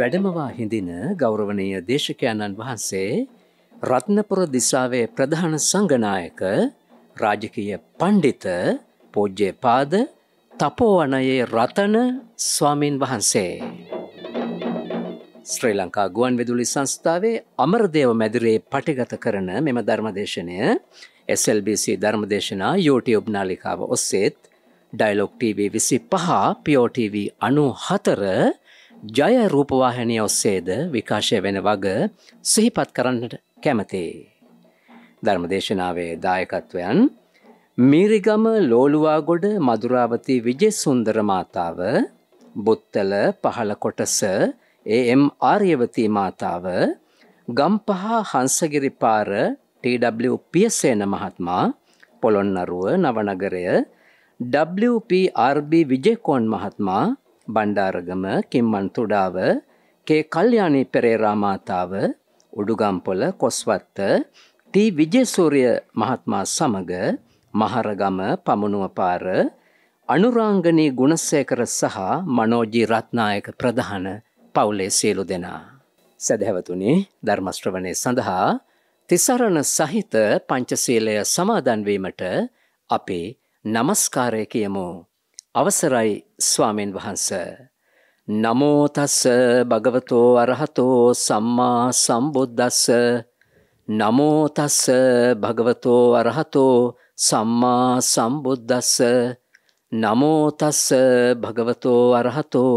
වැඩමවා හිඳින ගෞරවනීය දේශකයණන් වහන්සේ රත්නපුර දිසාවේ ප්‍රධාන සංගනායක රාජකීය පණ්ඩිත පෝජ්ජය පාද තපෝවනයේ රතන ස්වාමීන් වහන්සේ. ශ්‍රී ලංකා ගුවන් විදුලි සංස්ථාවේ අමරදේව මැදිරේ පටිගත කරන මෙම ධර්මදේශනය SLBC ධර්මදේශනා YouTube නාලිකාව ඔස්සෙත් ඩයිලොක් TV විසි පහ පියෝටව අනු හතර ජය රූපවාහැනිය ඔස්සේද විකාශය වෙන වග සිහිපත් කරන්නට කැමතේ. ධර්මදේශනාවේ දායකත්වයන් මීරිගම ලෝලුවාගොඩ මදුරාවති විජෙ සුන්දරමාතාව බුත්තල පහළ කොටස ඒම් ආර්යවතී මාතාව ගම්පහ හංසගිරිපාර TW පියසේන මහත්මා පොළොන්නරුව නවනගරය WPRB විජයකෝන් මහත්මා බණ්ඩාරගම කිම්මන් තුඩාව කේ කල්යාණී පෙරේරා මාතාව උඩුගම්පොළ කොස්වත්ත ටී විජේසූරිය මහත්මයා සමග මහරගම පමුණුව පාර අනුරාංගනී ගුණසේකර සහ මනෝජී රත්නායක ප්‍රධාන පවුලේ සියලු දෙනා සදහැවතුනි ධර්ම ශ්‍රවණේ සඳහා තිසරණ සහිත පංචශීලය සමාදන් වීමට අපේ নমස්කාරය කියමු අවසරයි ස්වාමීන් වහන්ස. නමෝතස්ස භගවතෝ අරහතෝ සම්මා සම්බුද්ධස්ස නමෝතස්ස භගවතෝ අරහතෝ සම්මා සම්බුද්ධස්ස නමෝතස්ස භගවතෝ අරහතෝ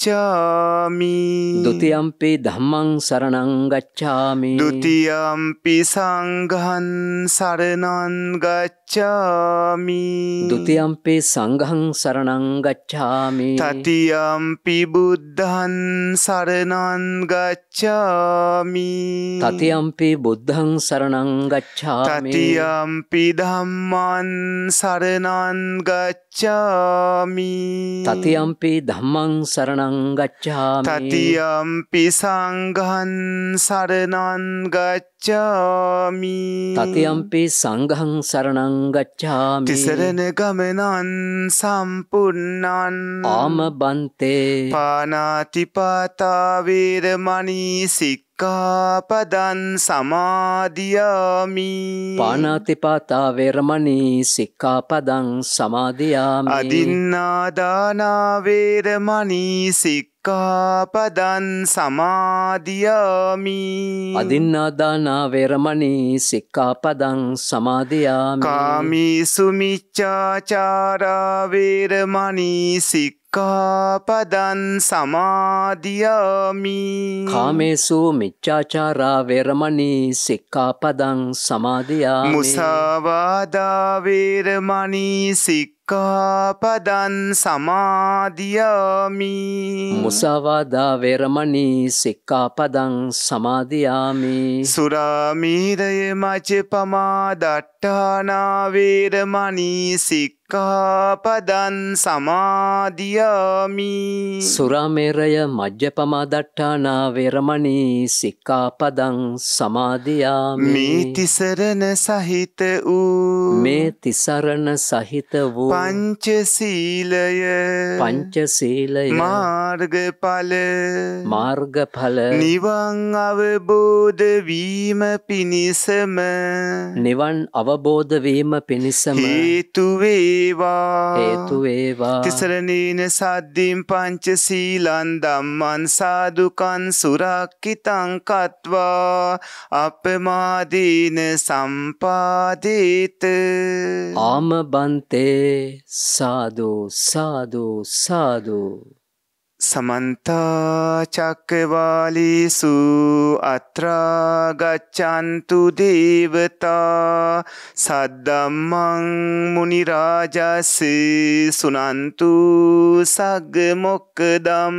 ගච්ඡාමි දුතියම්පි ධම්මං සරණං ගච්ඡාමි දුතියම්පි සංඝන් සරණං ගච්ඡාමි දුතියම්පි සංඝං සරණං ගච්ඡාමි තතියම්පි බුද්ධන් සරණං ගච්ඡාමි තතියම්පි බුද්ධං සරණං ගච්ඡාමි තතියම්පි ධම්මන් සරණං ගච්ඡාමි ගච්ඡාමි තතියම්පි ධම්මං සරණං ගච්ඡාමි තතියම්පි සංඝං සරණං ගච්ඡාමි තතියම්පි සංඝං සරණං ගච්ඡාමි තිසරණ ගමනං සම්පූර්ණං ආම බන්තේ පානාතිපාතා වේරමණී සික් සික්කාපදන් සමාධයාමි පානාතිපාතා වෙරමණී සික්කාපදං සමාධයාමි අදින්නාදානාවේරමණී සික්කාපදන් සමාධයාමි අදින්නාදානාවේරමණී සික්කාපදං සමාධයාමි කාමි සුමිච්චාචාරාවේරමණී සික් සික්කාපදන් සමාධියමි කාමේසු මිච්චාචාරා වෙරමණී සික්කාපදං සමාධයා මුසාවාදාවේරමණී සික් සික්කාපදන් සමාධයාමි මුසාවාදා වෙරමණී සික්කාපදං සමාධයාමි සුරාමීරය මච පමාදට්ටානාවේරමණී සික් සික්කාපදන් සමාධියමි සුරාමේරය මජ්‍යපමා දට්ඨානා වෙරමණී සික්කාපදං සමාධියාමි මේ තිසරණ සහිත වූ මේ තිසරණ සහිත වූ පංචසීලය පංචසීලය මාර්ගඵල මාර්ගඵල නිවන් අවබෝධ වීම පිණිසම නිවන් අවබෝධ වීම පිණිසම හේතුවේවා හේතුවේවා තිසරණීන සද්ධීම් පංචසීලන් ධම්මන් සාදුකන් සුරක්කිතංකත්වා අපමාදීන සම්පාදීත ආම බන්තේ සුපිරේ සාදෝ සාදෝ සාදෝ සමන්තාචක්කවාලිසු අත්‍රාගච්චන්තු දේවතා සද්දම්මං මුනිරාජස්ස සුනන්තු සග්ගමොක්කදම්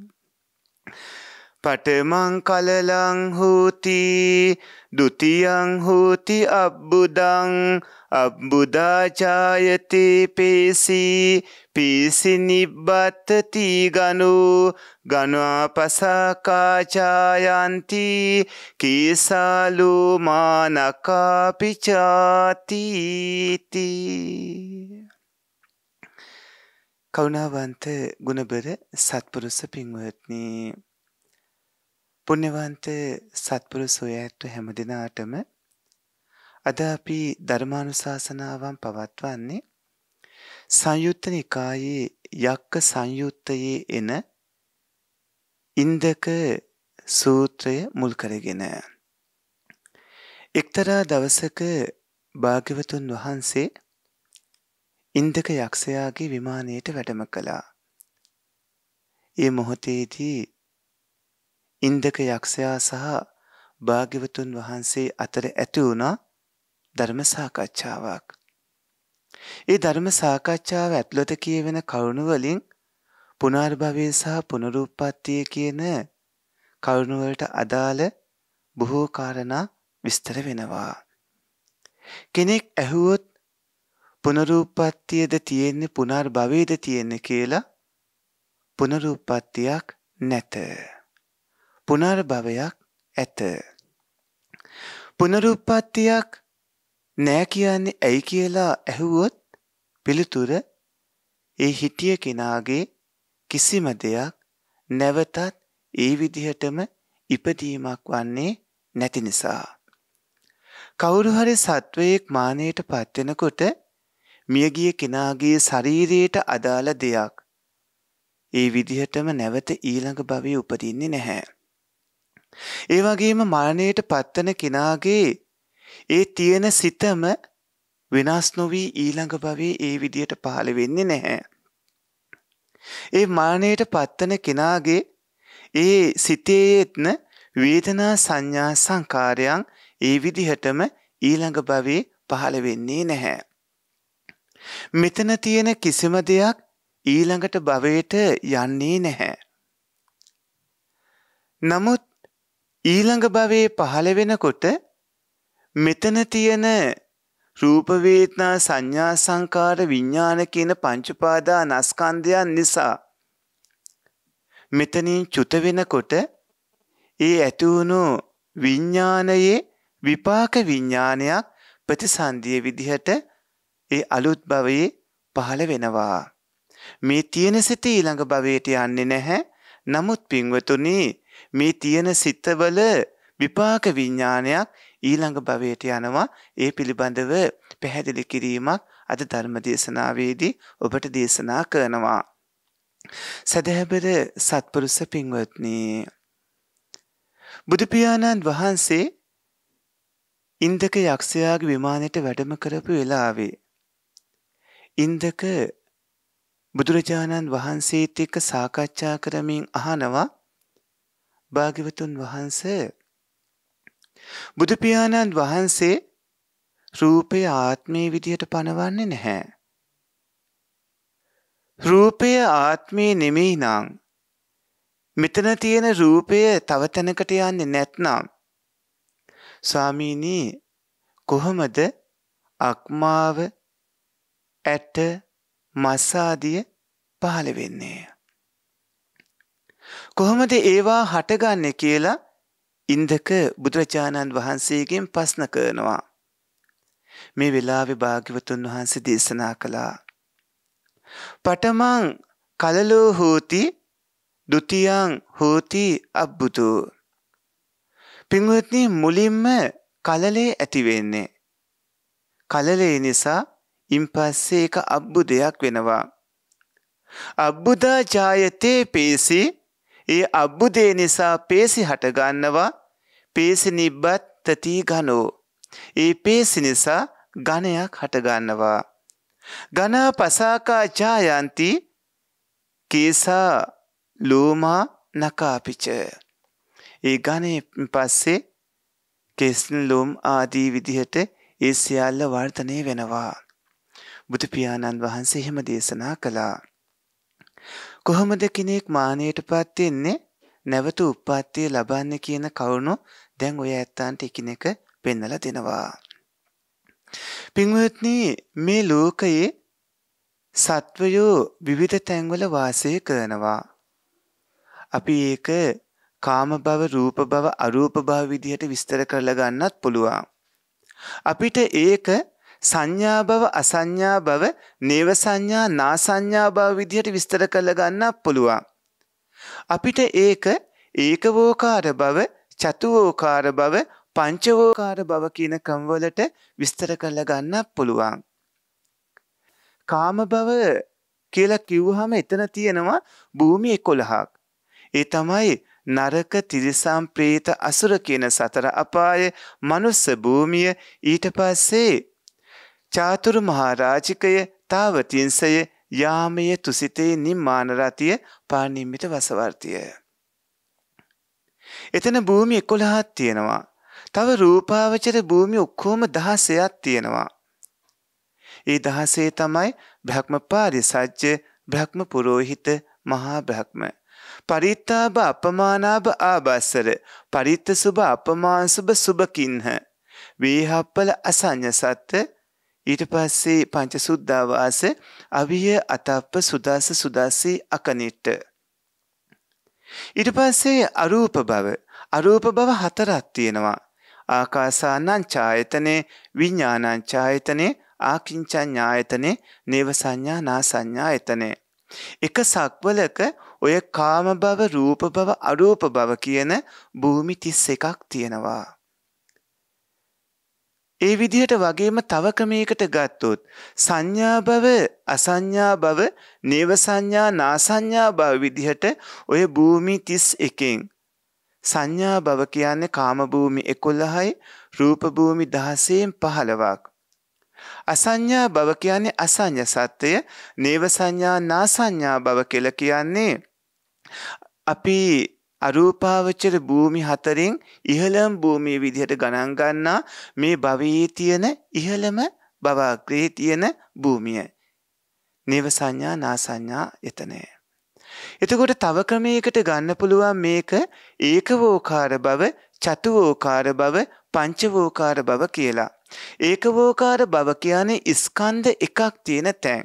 පටමං කලලං හෝති ဒ ුතියං හෝති අබ්බුදං අබ්බුදාචායති පේසි පීසි නිබ්බත්තති ගනු ගනවාපසාකාචායන්ති කීසාලු මානකාපිචාතීති කවුණාවන්ත ගුණබර සත්පුරුස පින්වත්නී පුුණ්‍යවන්ත සත්පුරු සොයඇත්තු හැමදිනාටම අද අපි ධර්මානු ශාසනාවන් පවත්වන්නේ සංයුත්ත නිකායේ යක්ක සංයුත්තයේ එන ඉන්දක සූත්‍රය මුල් කරගෙන. එක්තරා දවසක භාග්‍යවතුන් වහන්සේ ඉන්දක යක්ෂයාගේ විමානයට වැඩම කළා. ඒ මොහොතේදී ඉන්දක යක්ෂයා සහ භාග්‍යවතුන් වහන්සේ අතර ඇති වුණා ධර්ම සාකච්ඡාවක්. ඒ ධර්ම සාකච්ඡාව ඇතුළත කියවෙන කරුණු වලින් පුනර්භවය සහ පුනරුත්පත්තිය කියන කරුණු වලට අදාළ බොහෝ කාරණා විස්තර වෙනවා. කෙනෙක් ඇහුවොත් පුනරුප්පත්තියද තියෙන්නේ පුනර්භවයේද තියෙන්නේ කියලා පුනරුප්පත්තියක් නැත. පුනර්භවයක් ඇත. පුනරුප්පත්තියක් නෑ කියන්නේ ඇයි කියලා ඇහුවොත් පිළිතුර ඒ හිටිය කෙනාගේ කිසිම දෙයක් නැවතත් ඒ විදිහටම ඉපදීමක් වන්නේ නැති නිසා. කවුරු හරි සත්වයෙක් මානයට පත්වෙනකොට මියගිය කෙනාගේ ශරීරයට අදාළ දෙයක් ඒ විදිහටම නැවත ඊළඟ භවයේ උපදින්නේ නැහැ. ඒ වගේම මරණයට පත්වන කෙනාගේ ඒ තියෙන සිතම වෙනස් නොවී ඊළඟ භවයේ ඒ විදියට පහළ වෙන්නේ නැහැ. ඒ මරණයට පත්වන කෙනාගේ ඒ සිතේත්න වේදනා සංඥා සංකාරයන් ඒ විදිහටම ඊළඟ භවයේ පහළ වෙන්නේ නැහැ. මෙතන තියෙන කිසිම දෙයක් ඊළඟට භවයට යන්නේ නැහැ. නමුත් ඊළඟ භවයේ පහළ වෙනකොට මෙතන තියෙන රූපවේතනා සංඥා සංකාර විඤ්ඥාන කියන පංචුපාදා නස්කන්දයන් නිසා. මෙතනින් චුත වෙනකොට ඒ ඇතිවුණු විඤ්ඥානයේ විපාක විඤ්ඥානයක් ප්‍රතිසන්දිය විදිහට ඒ අලුත් භවයේ පහළ වෙනවා. මේ තියෙන සිත ඊළඟ භවයට යන්නේ නැහැ නමුත් පින්වතුනී මේ තියෙන සිතවල විපාක විඤ්ඥානයක් ඊළඟ භවයට යනවා ඒ පිළිබඳව පැහැදිලි කිරීමක් අද ධර්ම දේශනාවේදී ඔබට දේශනා කරනවා. සැදැහැබර සත්පුරුස පින්වත්නී. බුදුපියාණන් වහන්සේ ඉන්දක යක්ෂයාගේ විමානයට වැඩම කරපු වෙලාවේ. ඉන්දක බුදුරජාණන් වහන්සේත් එක්ක සාකච්ඡා කරමින් අහනවා භාග්‍යවතුන් වහන්ස බුදුපියාණන් වහන්සේ රූපය ආත්මය විදිහට පණවන්නේ නැහැ. රූපය ආත්මය නෙමෙයි නං මෙතන තියෙන රූපය තව තැනකට යන්නේ නැත්නම් ස්වාමීනී කොහොමද අක්මාව ඇට මසාදිය පහළ වෙන්නේ කොහොමද ඒවා හටගන්නේ කියලා ඉන්දක බුදුරජාණන් වහන්සේගෙන් ප්‍රශ්න කරනවා. මේ වෙලාවේ භාග්‍යවතුන් වහන්සේ දේශනා කළා. පටමං කලලෝ හෝති ဒ ුතියං හෝති අබ්බුතෝ. පින්වත්නි මුලින්ම කලලේ ඇති වෙන්නේ. කලලේ නිසා ඉන්පස්සේ ඒක අබ්බු දෙයක් වෙනවා. අබ්බුදා ජායතේ පේසි ඒ අබ්බුදේ නිසා පේසි හටගන්නවා පේසි නිබ්බත් තති ගනෝ. ඒ පේසි නිසා ගණයක් හටගන්නවා. ගනා පසාකා ජායන්ති කේසා ලෝමා නකාපිච. ඒ ගණය පස්සේ කෙස්න ලෝම් ආදී විදිහට ඒ සියල්ල වර්තනය වෙනවා. බුදුපියාණන් වහන්සේ එහෙම දේශනා කළා. කොහොමද කෙනෙක් මානයට පත්වෙන්නේ නැවත උප්පත්තිය ලබන්න කියන කවුණු දැන් ඔය ඇත්තාන්ට එකිනෙක පෙන්නල දෙනවා. පින්වත්න මේ ලෝකයේ සත්වයෝ විවිධ තැන්වල වාසය කරනවා. අපි ඒක කාම බව රූප බව අරූප භාව විදිහට විස්තර කරලා ගන්නත් පුළුවන්. අපිට ඒක සංඥා බව අසංඥා බව නේව සංඥා නාසංඥා බව විදිහට විස්තර කරලා ගන්නත් පුළුවන්. අපිට ඒක ඒකවෝකාර බව චතුවෝකාර බව පංචවෝකාර බව කියන කම්වලට විස්තර කරලා ගන්නත් පුළුවන්. කාම බව කියලා කිව්වහම එතන තියෙනවා භූමි 11ක්. ඒ තමයි නරක තිරිසම් ප්‍රේත අසුර කියන සතර අපාය මනුස්ස භූමිය ඊට පස්සේ චාතුරු මහාරාජිකය තාවතින්සය යාමය තුසිතේ නිම්මානරතිය පානිම්මිට වසවර්තිය. එතන භූමි එකොළහත් තියෙනවා. තව රූපාවචර භූමි ඔක්කෝම දහසයක් තියෙනවා. ඒ දහසේ තමයි බ්‍රහ්ම පාරි සජ්්‍ය බ්‍රහ්ම පුරෝහිත මහා බ්‍රහ්ම. පරිත්තාභ අපමානාභ ආබස්සර පරිත්ත සුභ අපමාන්සුභ සුභකින්හ. වේහප්පල අසං්ඥ සත්ත ඊට පස්සේ පංචසුද්ධාවාස අවිය අතප්ප සුදාස සුදාසී අකනිට්ට. ඊට පස්සේ අරූප බව අරූප බව හතරක් තියෙනවා. ආකාසානං ඡායතනේ විඤ්ඥානං ඡායතනේ ආකින්චඥායතනේ නේව සංඥා නා සංඥායතනේ. එක සක්වලක ඔය කාම බව රූප බව අරූප බව කියන භූමි තිස් එකක් තියෙනවා. ඒ විදිහට වගේම තව ක්‍රමයකට ගත්තොත් සංඥා බව අසංඥා බව නේව සංඥා නාසංඥා බව විදිහට ඔය භූමි 31කින් සංඥා බව කියන්නේ කාම භූමි 11යි රූප භූමි 16න් 15ක් අසංඥා බව කියන්නේ අසංඥ සත්‍යය නේව සංඥා නාසංඥා බව කියලා කියන්නේ අපි අරූපාවචර භූමි හතරෙන් ඉහළම භූමිය විදිහට ගණන් ගන්නා මේ භවයේ තියෙන ඉහළම භවග්‍රේ තියෙන භූමිය. නේව සංඥා නා සංඥා එතනය. එතකොට තව ක්‍රමයකට ගන්න පුළුවන් මේක ඒකවෝකාර බව චතුවෝකාර බව පංචවෝකාර බව කියලා. ඒකවෝකාර බව කියන්නේ ස්කන්ධ එකක් තියෙන තැන්.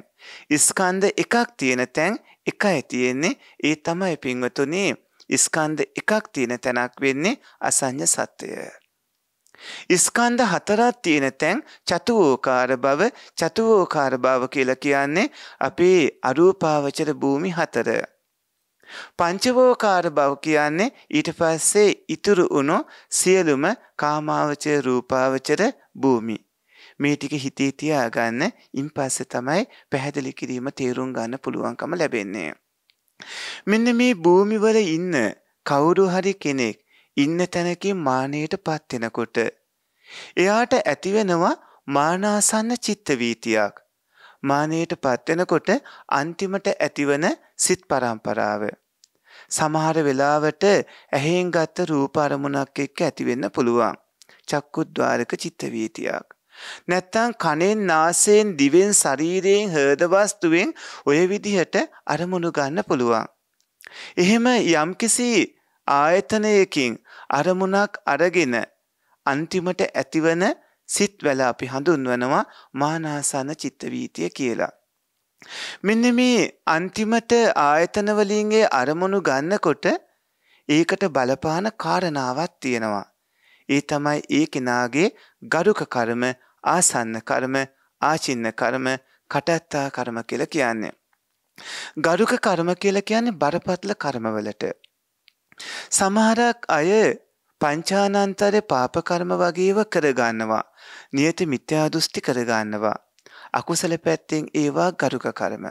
ස්කන්ධ එකක් තියෙන තැන් එකයි තියෙන්නේ ඒ තමයි පින්වතුනේ ස්කන්ධ එකක් තියෙන තැනක් වෙන්නේ අසංඥ සත්‍යය. ස්කන්ධ හතරක් තියෙන තැන් චතුවෝකාර බව චතුවෝකාර බව කියලා කියන්නේ අපේ අරූපාවචර භූමි හතර. පංචවෝකාර බව කියන්නේ ඊට පස්සේ ඉතුරු වුණු සියලුම කාමාවචර රූපාවචර භූමි. මේ ටික හිතේ තියාගන්න ඉන් පස්සේ තමයි පැහැදිලි කිරීම තේරුම් ගන්න පුළුවන්කම ලැබෙන්නේ. මෙන්න මේ භූමිවල ඉන්න කවුරු හරි කෙනෙක් ඉන්න තැනකින් මානයට පත්වෙනකොට. එයාට ඇතිවෙනවා මානාසන්න චිත්තවීතියක්. මානයට පත්වෙනකොට අන්තිමට ඇතිවන සිත් පරම්පරාව. සමහර වෙලාවට ඇහෙන් ගත්ත රූපාරමුණක් එක්ක ඇතිවෙන්න පුළුවන්. චක්කුද්වාරක චිත්තවීතියක්. නැත්තං කනෙන් නාසයෙන් දිවෙන් ශරීරයෙන් හර්දවස්තුවෙන් ඔය විදිහට අරමුණු ගන්න පුළුවන්. එහෙම යම්කිසි ආයතනයකින් අරමුණක් අරගෙන අන්තිමට ඇතිවන සිත් වැල අපි හඳුන්වනවා මානාසන චිත්තවීතිය කියලා. මෙන්න මේ අන්තිමට ආයතනවලින්ගේ අරමුණු ගන්නකොට ඒකට බලපාන කාරණාවක් තියෙනවා. ඒ තමයි ඒ කෙනාගේ ගරුක කර්ම ආසන්න කර්ම ආචින්න කර්ම කටත්තා කර්ම කියලා කියන්නේ. ගරුක කර්ම කියලා කියන්නේ බරපතල කර්මවලට. සමහරක් අය පංචානන්තරේ පාප කර්ම වගේව කරගන්නවා. නියති මිත්‍යා දෘෂ්ටි කරගන්නවා. අකුසල පැත්තෙන් ඒවා ගරුක කර්ම.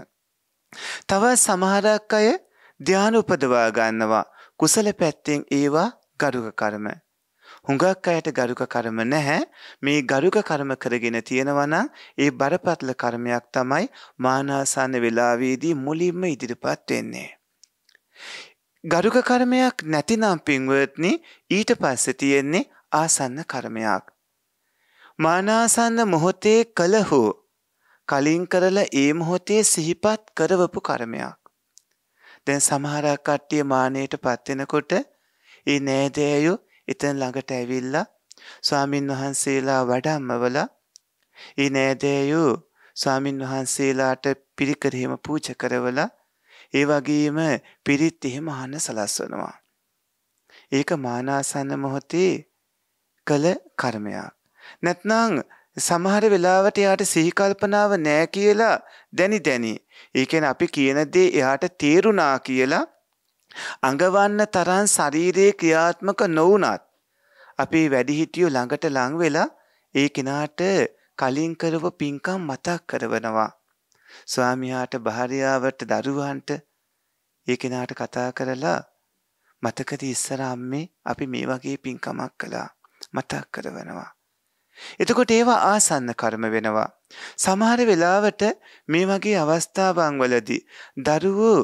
තව සමහරක් අය ධානය උපදවා ගන්නවා. කුසල පැත්තෙන් ඒවා ගරුක කර්ම. හුඟක් අයට ගරුක කර්ම නැහැ මේ ගරුක කර්ම කරගෙන තියෙනවා නම් ඒ බරපතල කර්මයක් තමයි මානාසන්න වෙලාවේදී මුලින්ම ඉදිරිපත් වෙන්නේ ගරුක කර්මයක් නැතිනම් පින්වත්නි ඊට පස්සේ තියෙන්නේ ආසන්න කර්මයක් මානාසන්න මොහොතේ කලහු කලින් කරලා ඒ මොහොතේ සිහිපත් කරවපු කර්මයක් දැන් සමහරක් කට්ටිය මානයට පත්වෙනකොට ඒ නෑදෑයෝ එතන ළඟට ඇවිල්ලා ස්වාමින් වහන්සේලා වඩම්මවල ඒ නෑදෑයෝ ස්වාමින් වහන්සේලාට පිරිකරහෙම පූජ කරවල ඒ වගේම පිරිත් එහෙම අහන්න සලස්වනවා. ඒක මානාසන්න මොහොතේ කළ කර්මයක්. නැත්නම් සමහර වෙලාවට එයාට සීකල්පනාව නෑ කියලා දැනි දැනි. ඒකෙන් අපි කියන දේ එයාට තේරුණා කියලා අඟවන්න තරම් ශරීරයේ ක්‍රියාත්මක නොවුනත් අපේ වැඩිහිටියෝ ළඟට ලං වෙලා ඒ කෙනාට කලින් කරව පින්කම් මතක් කරවනවා. ස්වාමියාට භාර්යාවට දරුවන්ට ඒ කෙනාට කතා කරලා මතකද ඉස්සර අම්මේ අපි මේ වගේ පින්කමක් කළා මතක් කරවනවා. එතකොට ඒවා ආසන්න කර්ම වෙනවා. සමහර වෙලාවට මේ වගේ අවස්ථාවන් වලදී දරුවෝ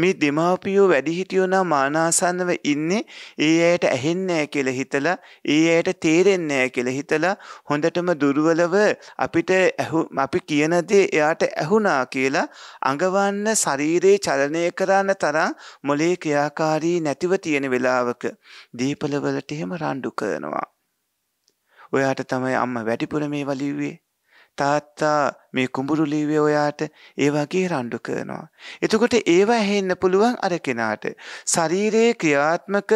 මේ දෙමාපියෝ වැඩිහිටියෝ නම් මානාසන්නව ඉන්නේ ඒ අයට ඇහෙන්නේ කියලා හිතලා ඒ අයට තේරෙන්නේ කියලා හිතලා හොඳටම දුර්වලව අපිට අපි කියන දේ එයාට ඇහුණා කියලා අඟවන්න ශරීරේ චලනය කරන තරම් මොලේ ක්‍රියාකාරී නැතිව තියෙන වෙලාවක දීපලවලට එහෙම රණ්ඩු කරනවා. ඔයාට තමයි අම්මා වැඩිපුර මේවා ලිව්වේ. තාත්තා මේ කුඹුරු ලිව්වේ ඔයාට ඒ වගේ රණ්ඩු කරනවා. එතකොට ඒව ඇහෙන්න පුළුවන් අර කෙනාට. ශරීරයේ ක්‍රියාත්මක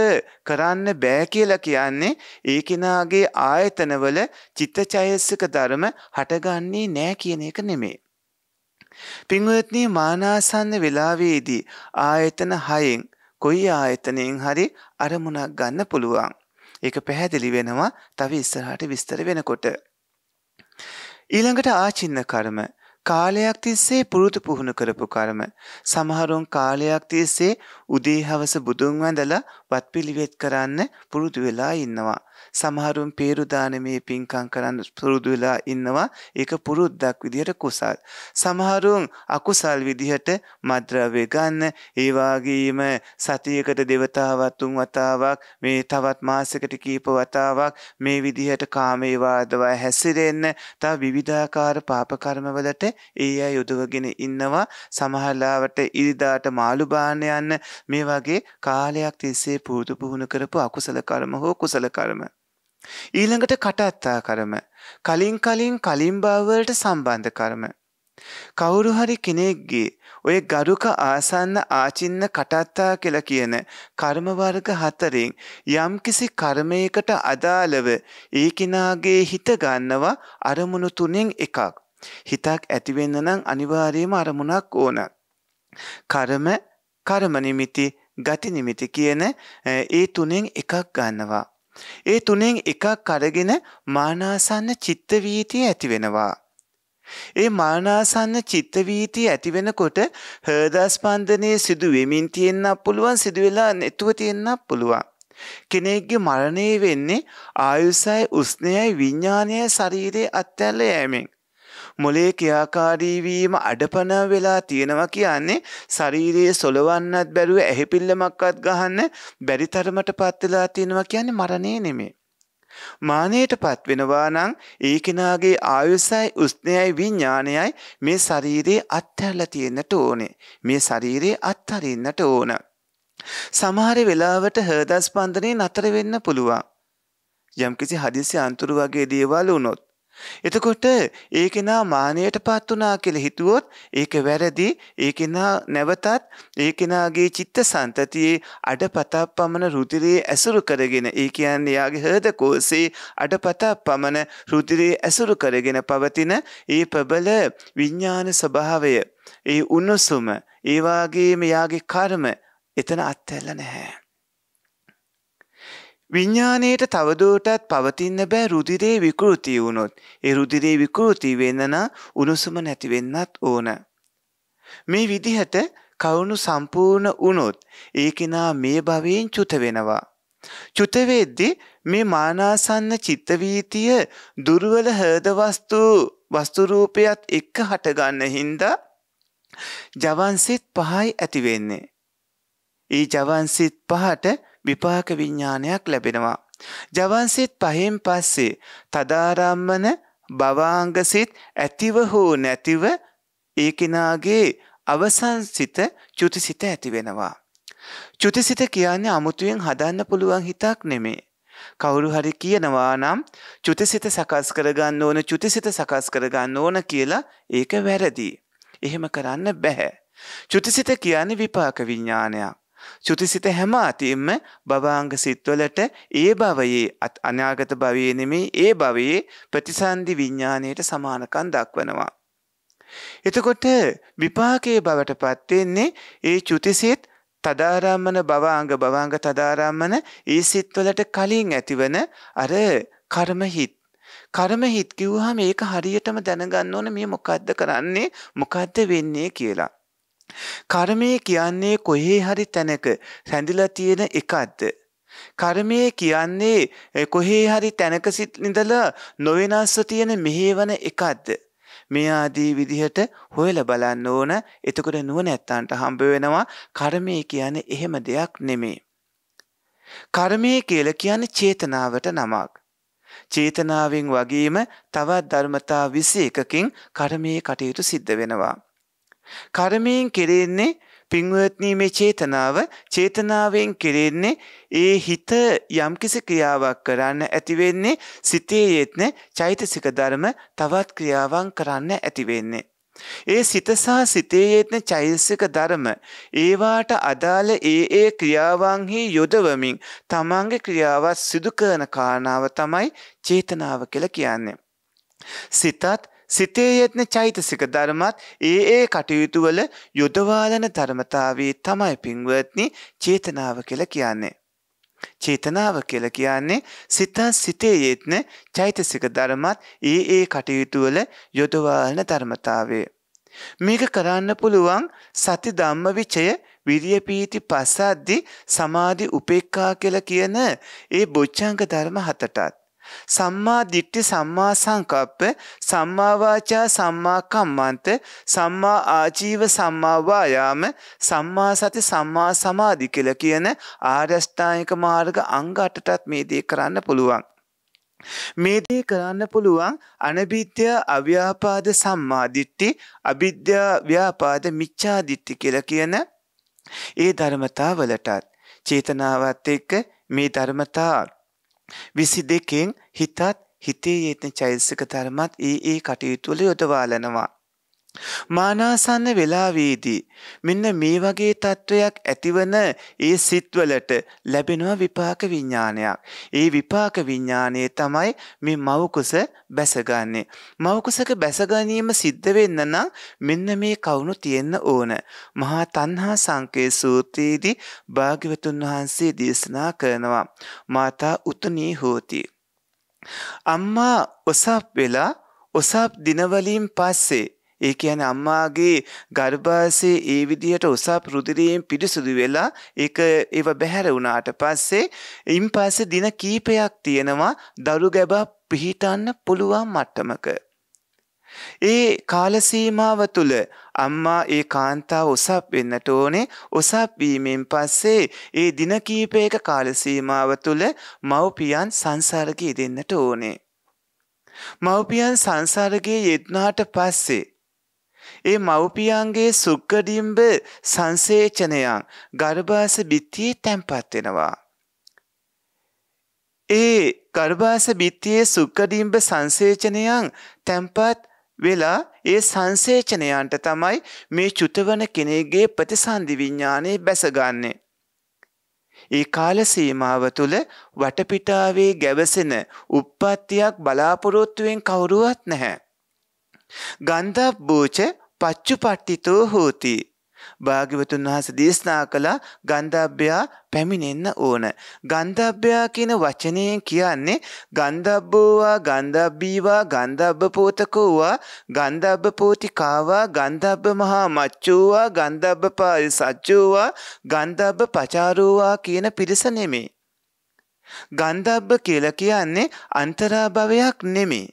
කරන්න බෑ කියලා කියන්නේ ඒ කෙනාගේ ආයතනවල චිත්තචෛතසික ධර්ම හටගන්නේ නෑ කියන එක නෙමේ. පින්වත්නි මානාසන්න වෙලාවේදී ආයතන හයෙන් කොයි ආයතනයෙන් හරි අරමුණක් ගන්න පුළුවන්. ඒක පැහැදිලි වෙනවා තව ඉස්සරහට විස්තර වෙනකොට. ඊළඟට ආචින්න කර්ම කාලයක් තිස්සේ පුරුදු පුහුණු කරපු කර්ම සමහරුන් කාලයක් තිස්සේ උදේ හවස බුදුන් වැඳලා වත්පිළිවෙත් කරන්න පුරුදු වෙලා ඉන්නවා සමහරුන් පේරු දානමේ පින්කම් කරන්න පුරුදු වෙලා ඉන්නවා. ඒක පුරුද්දක් විදිහට කුසල්. සමහරුන් අකුසල් විදිහට මද්ද්‍රව්‍ය ගන්න, ඒ වගේම සතියකට දෙවතාවක් තුන් වතාවක්, මේ තවත් මාසයකට කීප වතාවක් මේ විදිහට කාමේ වාදව හැසිරෙන්න, තව විවිධාකාර පාප කර්මවලට ඒ අය යොදවගෙන ඉන්නවා. සමහරලාවට ඉරිදාට මාළු බාන යන්න මේ වගේ කාලයක් තිස්සේ පුරුදු පුහුණු කරපු අකුසල කර්ම හෝ කුසල කර්ම ඊළඟට කටත්තා කරම කලින් කලින් කලින්භාවවලට සම්බන්ධ කරම. කවුරු හරි කෙනෙක්ගේ ඔය ගරුක ආසන්න ආචින්න කටත්තා කියල කියන කර්මවර්ග හතරින් යම්කිසි කර්මයකට අදාළව ඒ කෙනාගේ හිත ගන්නවා අරමුණු තුනෙන් එකක්. හිතක් ඇතිවෙන්න නම් අනිවාර්යම අරමුණක් ඕන. කර්ම කර්මනිමිති ගතිනිමිති කියන ඒ තුනෙන් එකක් ගන්නවා. ඒ තුනෙන් එකක් අරගෙන මානාසන්න චිත්තවීතිය ඇතිවෙනවා. ඒ මානාසන්න චිත්තවීතිය ඇතිවෙනකොට හර්දස්පන්දනය සිදු වෙමින් තියෙන්න්නක් පුළුවන් සිදුවෙලා නැතුව තියෙන්න්නක් පුළුවන්. කෙනෙක්ගේ මරණය වෙන්නේ ආයුසයි උස්නයයි විඤ්ඥානය ශරීරයේ අත්තැල්ල යෑමෙන්. මොලේ ක්‍රියාකාරීවීම අඩපන වෙලා තියෙනවා කියන්නේ ශරීරයේ සොලවන්නත් බැරුව ඇහිපිල්ලමක්වත් ගහන්න බැරි තරමට පත් වෙලා තියෙනවා කියන්නේ මරණේ නෙමෙයි. මානයට පත්වෙනවා නම් ඒ කෙනාගේ ආයුසයි උස්නයයි විඤ්ඥානයයි මේ ශරීරයේ අත්හැල්ල තියෙන්න්නට ඕනේ. මේ ශරීරයේ අත්හරින්නට ඕන. සමහර වෙලාවට හදස් පන්දනය නතර වෙන්න පුළුවන්. යම්කිසි හදිසි අන්තුරු වගේ දේවල් වුණොත්. එතකොට ඒ කෙනා මානයට පත් වනා කෙළ හිතුවොත් ඒක වැරදි ඒ කෙනා නැවතත් ඒ කෙනාගේ චිත්ත සන්තතියේ අඩ පතක් පමණ රුතිරයේ ඇසුරු කරගෙන ඒ කියන්නේ යාගේ හද කෝසේ අඩ පතක් පමණ රුතිරයේ ඇසුරු කරගෙන පවතින ඒ ප්‍රබල විඤ්ඥාන ස්වභාවය ඒ උන්නසුම ඒවාගේ මෙයාගේ කර්ම එතන අත්හැල්ල නැහැ. විඤ්ඥානයට තවදෝටත් පවතින්න බෑ රුදිරේ විකෘති වුණොත් ඒ රුදිරේ විකෘති වෙන්නන උණුසුම නැතිවෙන්නත් ඕන. මේ විදිහට කවුණු සම්පූර්ණ වුණොත් ඒ කෙනා මේ භවයෙන් චුත වෙනවා. චුතවේද්දි මේ මානාසන්න චිත්තවීතිය දුර්වල හදවස්තු වස්තුරූපයත් එක්ක හටගන්න හින්දා ජවන්සිත් පහයි ඇතිවෙන්නේ. ඒ ජවන්සිත් පහට විපාක විඤ්ඥානයක් ලැබෙනවා. ජවන්සිත් පහෙන් පස්සේ තදාරම්මන බවාංගසිත් ඇතිව හෝ නැතිව ඒකෙනාගේ අවසන්සිත චුතිසිත ඇතිවෙනවා. චුතිසිත කියන්නේ අමුතුවෙන් හදන්න පුළුවන් හිතක් නෙමේ. කවුරු හරි කියනවා නම් චුතිසිත සකස් කරගන්න ඕන චුතිසිත සකස් කරගන්න ඕන කියලා ඒක වැරදි. එහෙම කරන්න බැහැ. චුතිසිත කියන්නේ විපාක විඤ්ඥානයක්. චුතිසිත හැම අතින්ම භවාංග සිත්වලට ඒ භවයේ අනාගත භවයේ නෙමේ ඒ භවයේ ප්‍රතිසන්දි විඤ්ඥානයට සමානකන් දක්වනවා. එතකොට විපාකයේ බවට පත්වෙන්නේ ඒ චුතිසිත් තදාරම්මන භවාංග භවාංග තදාරම්මන ඒ සිත්වලට කලින් ඇතිවන අර කර්මහිත්. කර්මහිත් කිව්හම ඒක හරියටම දැනගන්න ඕන මේ මොකද්ද කරන්නේ මොකද්ද වෙන්නේ කියලා. කර්මය කියන්නේ කොහේ හරි තැනක රැඳිලා තියෙන එකක්ද. කර්මය කියන්නේ කොහේ හරි තැනක සිටනිඳලා නොවෙනස්ව තියෙන මෙහේවන එකක්ද. මේ ආදී විදිහට හොයල බලන්න ඕන එතකොට නුවණැත්තන්ට හම්බ වෙනවා කර්මය කියන්නේ එහෙම දෙයක් නෙමේ. කර්මය කියලා කියන්නේ චේතනාවට නමක්. චේතනාවෙන් වගේම තවත් ධර්මතා 21කින් කර්මයේ කටයුතු සිද්ධ වෙනවා. කර්මයෙන් කෙරෙන්නේ පින්වත්නී මේ චේතනාව චේතනාවෙන් කෙරෙන්නේ ඒ හිත යම්කිසි ක්‍රියාවක් කරන්න ඇතිවෙන්නේ සිතේ යෙත්න චෛතසික ධර්ම තවත් ක්‍රියාවන් කරන්න ඇතිවෙන්නේ. ඒ සිත සහ සිතේ යෙත්න චෛතසික ධර්ම ඒවාට අදාළ ඒ ඒ ක්‍රියාවන්හි යොදවමින් තමන්ගේ ක්‍රියාවත් සිදු කරන කාරණාව තමයි චේතනාව කියලා කියන්නේ. සිතත් සිතේ යෙත්න චෛතසික ධර්මත් ඒ ඒ කටයුතුවල යුදවාලන ධර්මතාවී තමයි පින්වත්නි චේතනාව කියල කියන්නේ. චේතනාව කියල කියන්නේ සිතා සිතේ යෙත්න චෛතසික ධර්මත් ඒ ඒ කටයුතුවල යොදවාලන ධර්මතාවේ. මේක කරන්න පුළුවන් සති ධම්ම විචය විරියපීති පසද්දි සමාධි උපෙක්කා කියල කියන ඒ බොච්චංග ධර්ම හතටත්. සම්මා දිට්ඨි සම්මා සංකප්ප සම්මා වාචා සම්මා කම්මන්ත සම්මා ආජීව සම්මා වායාම සම්මා සති සම්මා සමාධි කියලා කියන ආරෂ්ඨායක මාර්ග අංග 8ටත් මේ දේ කරන්න පුළුවන්. මේ දේ කරන්න පුළුවන් අනවිද්‍ය අව්‍යාපාද සම්මාදිට්ටි අවිද්‍යා ව්‍යාපාද මිච්ඡාදිට්ටි කියලා කියන ඒ ධර්මතා වලටත් චේතනාවත් එක්ක මේ ධර්මතා විසි දෙකෙන් හිතත් හිතේ ඒතන චෛතසික ධර්මත් ඒ ඒ කටයුතුවල යොදවාලනවා. මානාසන්න වෙලාවේදී මෙන්න මේ වගේ තත්ත්වයක් ඇතිවන ඒ සිත්වලට ලැබෙනවා විපාක විඥානයක්. ඒ විපාක විඥානයේ තමයි මේ මවකුස බැසගන්නේ. මවකුසක බැසගැනීම සිද්ධ වෙන්න නම් මෙන්න මේ කවුණු තියෙන්න ඕන. මහා තණ්හා සංකේ සූත්‍රයේදී භාග්‍යවතුන් වහන්සේ දේශනා කරනවා. මාතා උතුණී හෝති. අම්මා ඔසප් වෙලා ඔසප් දිනවලින් පස්සේ ඒ කියන්නේ අම්මාගේ ගර්භාෂයේ ඒ විදිහට උසප් රුධිරයෙන් පිරිසුදු වෙලා ඒක ඒව බැහැර වුණාට පස්සේ ඉන් පස්සේ දින කීපයක් තියෙනවා දරු ගැබා පිහිටන්න පුළුවන් මට්ටමක ඒ කාල සීමාව තුළ අම්මා ඒ කාන්තාව ඔසප් වෙන්නට ඕනේ ඔසප් වීමෙන් පස්සේ ඒ දින කීපයක කාල සීමාව තුළ මව්පියන් සංසාරකයේ දෙන්නට ඕනේ මව්පියන් සංසාරකයේ යෙත්නාට පස්සේ ඒ මව්පියන්ගේ සුක්කඩිම්බ සංසේචනයන් ගර්භාස බිත්තියේ තැන්පත් වෙනවා. ඒ ගර්භාස බිත්තියේ සුක්කඩිම්බ සංසේචනයන් තැන්පත් වෙලා ඒ සංසේචනයන්ට තමයි මේ චුතවන කෙනෙගේ ප්‍රතිසන්ධි විඤ්ඥානය බැසගන්නේ. ඒ කාල සීමාව තුළ වටපිටාවේ ගැවසෙන උප්පත්තියක් බලාපොරොත්තුවෙන් කවුරුවත් නැහැ. ගන්ධබ්බූච පච්චුපට්ටිතෝ හෝති. භාග්‍යවතුන් වහන්සේ දේශනා කළ ගන්ධබ්බයා පැමිණෙන්න ඕන. ගන්ධබ්බයා කියන වචනයෙන් කියන්නේ ගන්ධබ්බෝවා ගන්ධබ්බීවා ගන්ධබ්බ පෝතකෝවා ගන්ධබ්බ පෝතිකාවා ගන්ධබ්බ මහා මච්චෝවා ගන්ධබ්බ පාය සච්චෝවා ගන්ධබ්බ පචාරෝවා කියන පිරිස නෙමේ. ගන්ධබ්බ කියලා කියන්නේ අන්තරාභවයක් නෙමේ.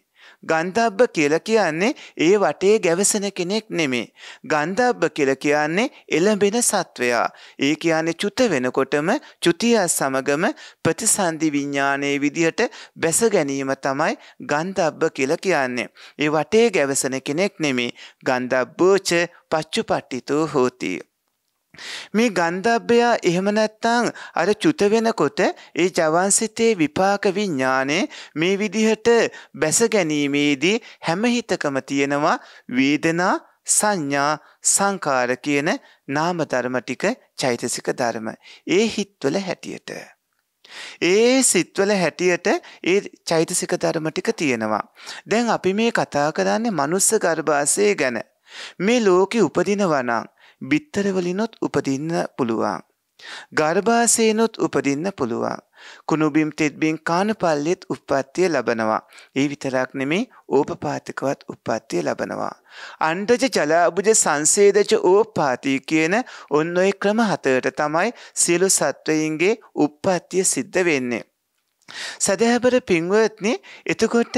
ගන්ධබ්බ කියලා කියන්නේ ඒ වටේ ගැවසෙන කෙනෙක් නෙමේ. ගන්ධබ්බ කියලා කියන්නේ එළඹෙන සත්වයා. ඒ කියන්නේ චුත වෙනකොටම චුතිය සමගම ප්‍රතිසන්දි විඥානයේ විදිහට බැස ගැනීම තමයි ගන්ධබ්බ කියලා කියන්නේ. ඒ වටේ ගැවසෙන කෙනෙක් නෙමේ. ගන්ධබ්බෝච පච්චුපට්ඨිතෝ හෝති. මේ ගන්ධබ්බය එහෙම නැත්තං අර චුත වෙනකොට ඒ ජවන්සිතේ විපාක විඤ්ඥානය මේ විදිහට බැස ගැනීමේදී හැමහිතකම තියෙනවා වේදනා සංඥා සංකාර කියන නාමධර්ම ටික චෛතසික ධර්ම. ඒ හිත්වල හැටියට. ඒ සිත්වල හැටියට ඒ චෛතසික ධර්ම ටික තියෙනවා. දැන් අපි මේ කතා කරන්නේ මනුස්ස ගර්භාසය ගැන. මේ ලෝකෙ උපදිනවනං බිත්තරවලිනුත් උපදින්න පුළුවන්. ගර්භාසයනුත් උපදින්න පුළුවන්. කුණුබිම් තෙත්බින් කානපල්ලෙත් උප්පත්තිය ලබනවා. ඒ විතරක් නෙමේ ඕපපාතිකවත් උප්පත්තිය ලබනවා. අන්ඩජ ජලාබුජ සංසේදජ ඕපාතිී කියන ඔන්න ඔය ක්‍රම හතයට තමයි සියලු සත්වයින්ගේ උප්පත්තිය සිද්ධ වෙන්නේ. සැදැහැබර පින්වත්නි එතකොට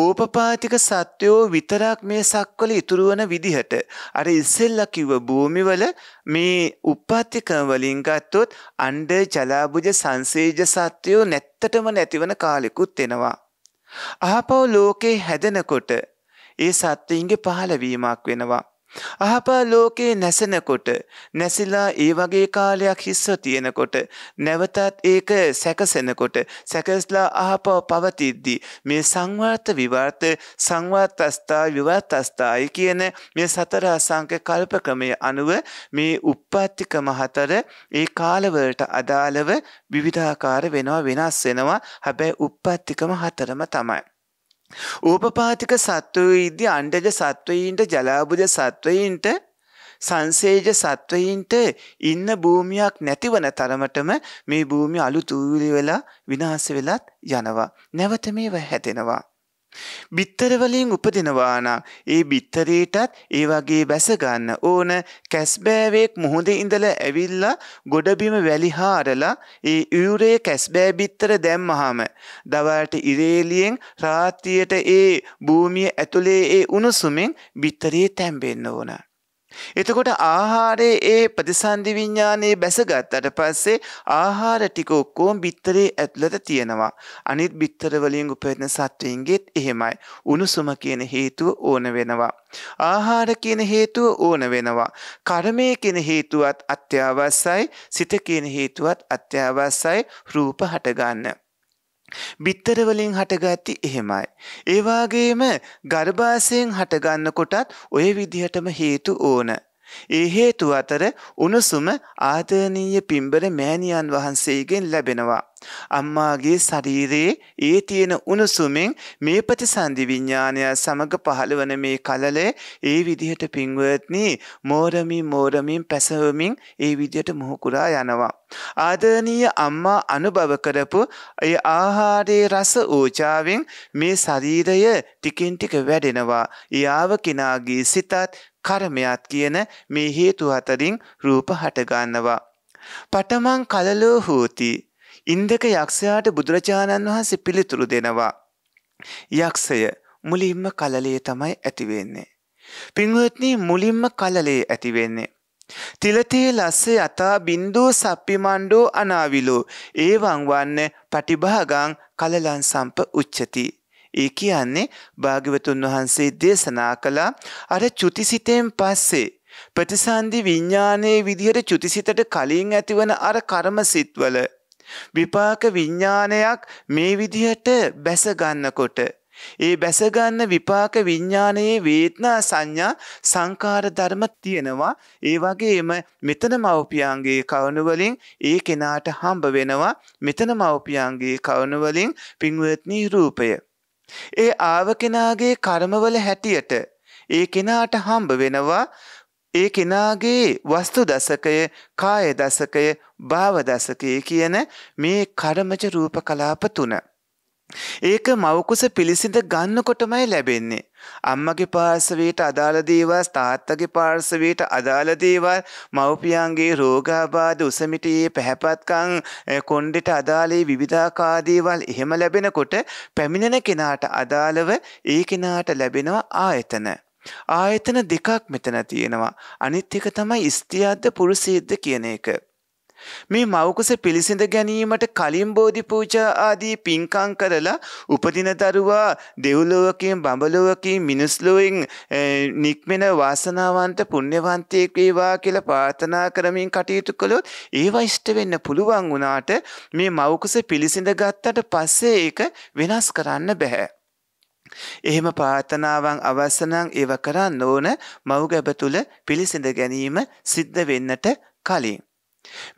ඕපපාතික සත්වයෝ විතරක් මේ සක්වල ඉතුරු වන විදිහට අර ඉස්සෙල්ල කිව්ව භූමිවල මේ උප්පත්තිකවලින් ගත්තොත් අන්ඩ ජලාභුජ සංසේජ සත්වයෝ නැත්තටම නැතිවන කාලෙකුත් එෙනවා. ආපව ලෝකේ හැදෙනකොට ඒ සත්වයින්ගේ පහළවීමක් වෙනවා. අහපා ලෝකයේ නැසෙනකොට නැසිලා ඒ වගේ කාලයක් හිස්ව තියෙනකොට නැවතත් ඒක සැකසෙනකොට සැකස්ලා අහපව පවතිද්දී මේ සංවර්ත විවර්ත සංවාත් අස්ථා විවත් අස්ථායි කියන මේ සතර අසංක කල්ප ක්‍රමය අනුව මේ උප්පත්තික මහතර ඒ කාලවලට අදාළව විවිධාකාර වෙනවා වෙනස් වෙනවා හැබැයි උප්පත්තිකම හතරම තමයි. ඌපපාතික සත්වයිද්‍ය අණ්ඩජ සත්වයින්ට ජලාබුජ සත්වයින්ට සංසේජ සත්වයින්ට ඉන්න භූමියක් නැතිවන තරමටම මේ භූමි අලු තූලි වෙලා විනාස වෙලත් යනවා. නැවත මේව හැදෙනවා. බිත්තරවලින් උපදිනවානම් ඒ බිත්තරයටත් ඒවගේ බැසගන්න ඕන කැස්බෑවෙක් මුහොඳ ඉඳල ඇවිල්ලා ගොඩබිම වැලිහාරලා ඒ යුරේ කැස්බෑ බිත්තර දැම්මහාම. දවට ඉරේලියෙන් රාත්‍රියට ඒ භූමිය ඇතුළේ ඒ උණුසුමෙන් බිත්තරයේ තැම්බෙන්න ඕනා. එතකොට ආහාරයේ ඒ ප්‍රතිසන්ධි විඤ්ඥානයේ බැසගත්තට පස්සේ ආහාර ටික ඔක්කෝම් බිත්තරේ ඇතුළත තියෙනවා. අනිත් බිත්තරවලින් උපයන සත්වයන්ගේත් එහෙමයි. උණුසුම කියන හේතුව ඕන වෙනවා. ආහාර කියන හේතුව ඕන වෙනවා. කර්මය කියන හේතුවත් අත්‍යවස්සයි සිත කියන හේතුවත් අත්‍යවස්සයි රූප හටගන්න. බිත්තරවලින් හටගatti එහෙමයි. ඒවාගේම ගර්භාසයෙන් හටගන්නකොටත් ඔය විදිහටම හේතු ඕන. ඒ හේතු අතර උණුසුම ආදරණීය පිම්බර මෑණියන් වහන්සේගෙන් ලැබෙනවා. අම්මාගේ ශරීරයේ ඒ තියෙන උණුසුමෙන් මේ ප්‍රතිසන්ධි විඤ්ඥානය සමඟ පහළවන මේ කලලේ ඒ විදිහට පින්වත්නී මෝරමින් මෝරමින් පැසවමින් ඒ විදියට මුහුකුරා යනවා. ආදනීය අම්මා අනුභව කරපු ඒ ආහාරයේ රස ඕචාවෙන් මේ ශරීරය ටිකින් ටික වැඩෙනවා. යාව කෙනාගේ සිතත් කර්මයත් කියන මේ හේතු හතරින් රූප හටගන්නවා. පටමං කලලෝ හෝතිී ඉන්දක යක්ෂයාට බුදුරජාණන් වහන්සේ පිළිතුරු දෙනවා. යක්ෂය මුලින්ම කලලේ තමයි ඇතිවෙන්නේ. පින්වත්නී මුලින්ම කලලේ ඇතිවෙන්නේ. තිලතේ ලස්ස යතා බින්දෝ සප්පි මණ්ඩෝ අනාවිලෝ ඒ වංවන්න පටිභාගං කලලන් සම්ප උච්චති. ඒ කියන්නේ භාග්‍යවතුන් වහන්සේ දේශනා කළ අර චුතිසිතෙන් පස්සේ ප්‍රතිසන්දි විඤ්ඥානයේ විදිහට චුතිසිතට කලින් ඇතිවන අර කර්මසිත්වල විපාක විඤ්ඥානයක් මේ විදිහට බැසගන්නකොට. ඒ බැසගන්න විපාක විඤ්ඥානයේ වේත්නා සංඥා සංකාර ධර්මත් තියෙනවා ඒ වගේම මෙතන මවපියන්ගේ කවුණුවලින් ඒ කෙනාට හම්බ වෙනවා මෙතන මවපියන්ගේ කවුණුවලින් පින්වත්නී රූපය. ඒ ආව කෙනාගේ කර්මවල හැටියට ඒ කෙනාට හම්බ වෙනවා ඒ කෙනාගේ වස්තු දසකය කාය දසකය භාව දසකය කියන මේ කර්මජ රූප කලාප තුන. ඒක මවකුස පිළිසිඳ ගන්නකොටමයි ලැබෙන්නේ. අම්මගේ පාර්සවයට අදාළදේවල් ස්ථාත්තගේ පාර්සවයට අදාළදේවල් මව්පියන්ගේ රෝගාබාධ උසමිටයේ පැහැපත්කං කොන්්ඩෙට අදාළේ විවිධාකාදේවල් එහෙම ලැබෙනකොට පැමිණෙන කෙනාට අදාළව ඒ කෙනාට ලැබෙනවා ආයතන. ආයතන දෙකක් මෙතන තියෙනවා අනිත් එක තමයි ස්ත්‍රියද්ද පුරුෂයද්ද කියන එක. මේ මවකුස පිළිසිඳ ගැනීමට කලින් බෝධි පූජා ආදී පින්කම් කරලා උපදින දරුවා දෙව්ලොවකින් බඹලොවකින් මිනිස්ලොවෙන් නික්මෙන වාසනාවන්ත පුණ්‍යවන්තයෙක් වේවා කියලා ප්‍රාර්ථනා කරමින් කටයුතු කළොත් ඒව ඉෂ්ට වෙන්න පුළුවන් වුණාට මේ මවකුස පිළිසිඳ ගත්තට පස්සේ ඒක වෙනස් කරන්න බෑ. එහෙම පාතනාවන් අවසනං ඒව කරන්න ඕන මව්ගැබ තුළ පිළිසිඳ ගැනීම සිද්ධ වෙන්නට කලින්.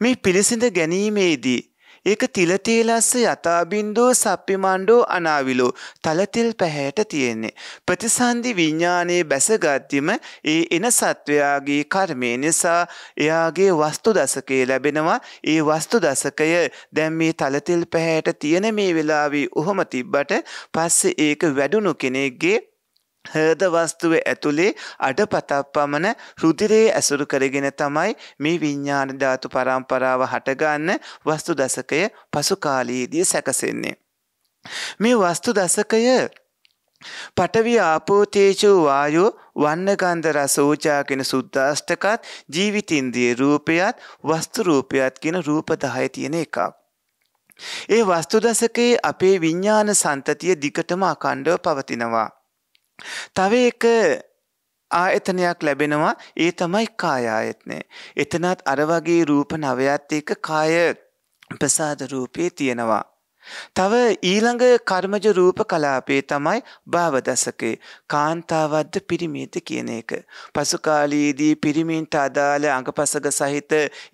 මේ පිළිසිඳ ගැනීමේදී ඒක තිලතේලස්ස යථාබින්දෝ සප්පිමණ්ඩෝ අනාවිලෝ තලතිල් පැහැයට තියෙන්නේ. ප්‍රතිසන්ධි විඤ්ඥානයේ බැසගත්තිම ඒ එන සත්වයාගේ කර්මය නිසා එයාගේ වස්තු දසකේ ලැබෙනවා ඒ වස්තු දසකය දැම් මේ තලතිල් පැහැයට තියෙන මේ වෙලාවී ඔහොම තිබ්බට පස්සේ ඒක වැඩුණු කෙනෙක්ගේ හද වස්තුවේ ඇතුලේ අඩපතක් පමණ රුධිරයේ ඇසුරු කරගෙන තමයි මේ විඤ්ඤාණ ධාතු පරම්පරාව හටගන්න වස්තු දශකය පසු කාලයේදී සැකසෙන්නේ. මේ වස්තු දශකය පටවි ආපෝ තේජෝ වායෝ වන්නගන්ධ රස ඌජා කියන සුද්දාෂ්ටකත් ජීවිතින්ද්‍රිය රූපයත් වස්තු රූපයත් කියන රූප 10 තියෙන එකක්. ඒ වස්තු දශකයේ අපේ විඤ්ඤාණ සම්තතිය දිගටම අඛණ්ඩව පවතිනවා. තව එක ආයතනයක් ලැබෙනවා ඒ තමයි කායායත්නය. එතනත් අරවගේ රූප නවයත් එක කාය ප්‍රසාද රූපයේ තියෙනවා. තව ඊළඟ කර්මජ රූප කලාපේ තමයි භාවදසකේ කාන්තාවද්ද පිරිමීත කියන එක. පසුකාලයේදී පිරිමින්ට අදාළ අඟපසග සහිත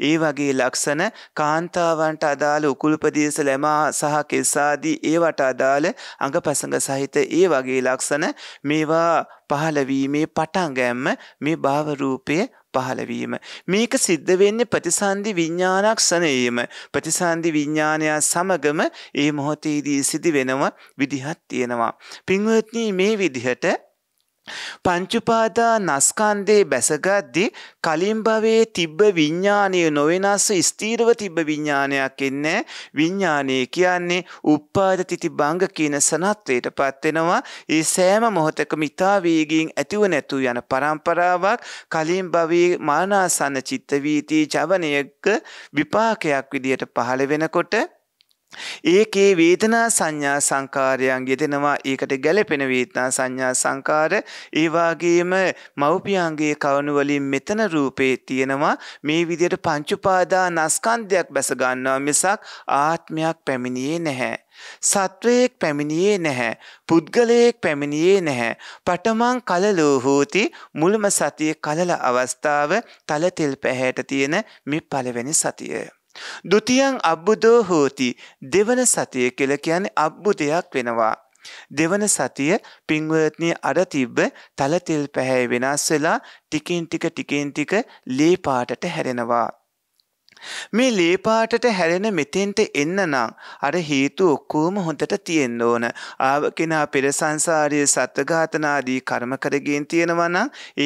ඒ වගේ ලක්ෂණ කාන්තාවන්ට අදාළ උකුල්පදේශ ලැමා සහ කෙසාදී ඒවට අදාළ අඟපසඟ සහිත ඒ වගේ ලක්ෂණ මේවා පහළවීමේ පටන්ගැම්ම මේ භාවරූපය පහළවීම. මේක සිද්ධ වෙන්නේ ප්‍රතිසන්ධි විඤ්ඥානක්ෂණයේම ප්‍රතිසන්ධි විඤ්ඥානයක් සමගම ඒ මොහොතේදී සිදි වෙනව විදිහත් තියෙනවා. පින්වත්නී මේ විදිහට පංචුපාදා නස්කන්දේ බැසගද්දි කලින් භවයේ තිබ්බ විඤ්ඥානය නොවෙනස්ස ස්තීරව තිබ්බ විඤ්ඥානයක් එන්නේ විඤ්ඥානය කියන්නේ උප්පාදතිති බංග කියන සනත්වයට පත්වෙනවා ඒ සෑම මොහොතක මිතාවේගින් ඇතිව නැතු යන පරම්පරාවක් කලින් භවී මානාසන්න චිත්තවීතිී ජවනයක විපාකයක් විදියට පහළ වෙනකොට ඒකේ වේදනා සංඥා සංකාරයන්ගේ දෙනවා ඒකට ගැලපෙන වේතනා සංඥා සංකාර ඒවාගේම මව්පියන්ගේ කවුණුවලින් මෙතන රූපේ තියෙනවා මේ විදියට පංචුපාදා නස්කන්දයක් බැසගන්නවා මිසක් ආත්මයක් පැමිණියේ නැහැ. සත්වයෙක් පැමිණියේ නැහැ. පුද්ගලයෙක් පැමිණියේ නැහැ. පටමං කලලෝහෝති මුල්ම සතිය කලල අවස්ථාව තලතිල් පැහැට තියෙන මෙ පළවෙනි සතිය. දුතියන් අබ්බුදෝ හෝති දෙවන සතිය කෙල කියන්නේ අබ්බු දෙයක් වෙනවා. දෙවන සතිය පින්වත්නය අර තිබ්බ තලතිල් පැහැයි වෙනස් වෙලා ටිකින් ටික ටිකෙන් ටික ලේපාටට හැරෙනවා. මේ ලේපාටට හැරෙන මෙතෙන්ට එන්න නම් අර හේතු ඔක්කෝම හොඳට තියෙන්න ඕන ආව කෙනා පෙර සංසාරය සත්වඝාතනාදී කර්ම කරගෙන් තියෙනවනම්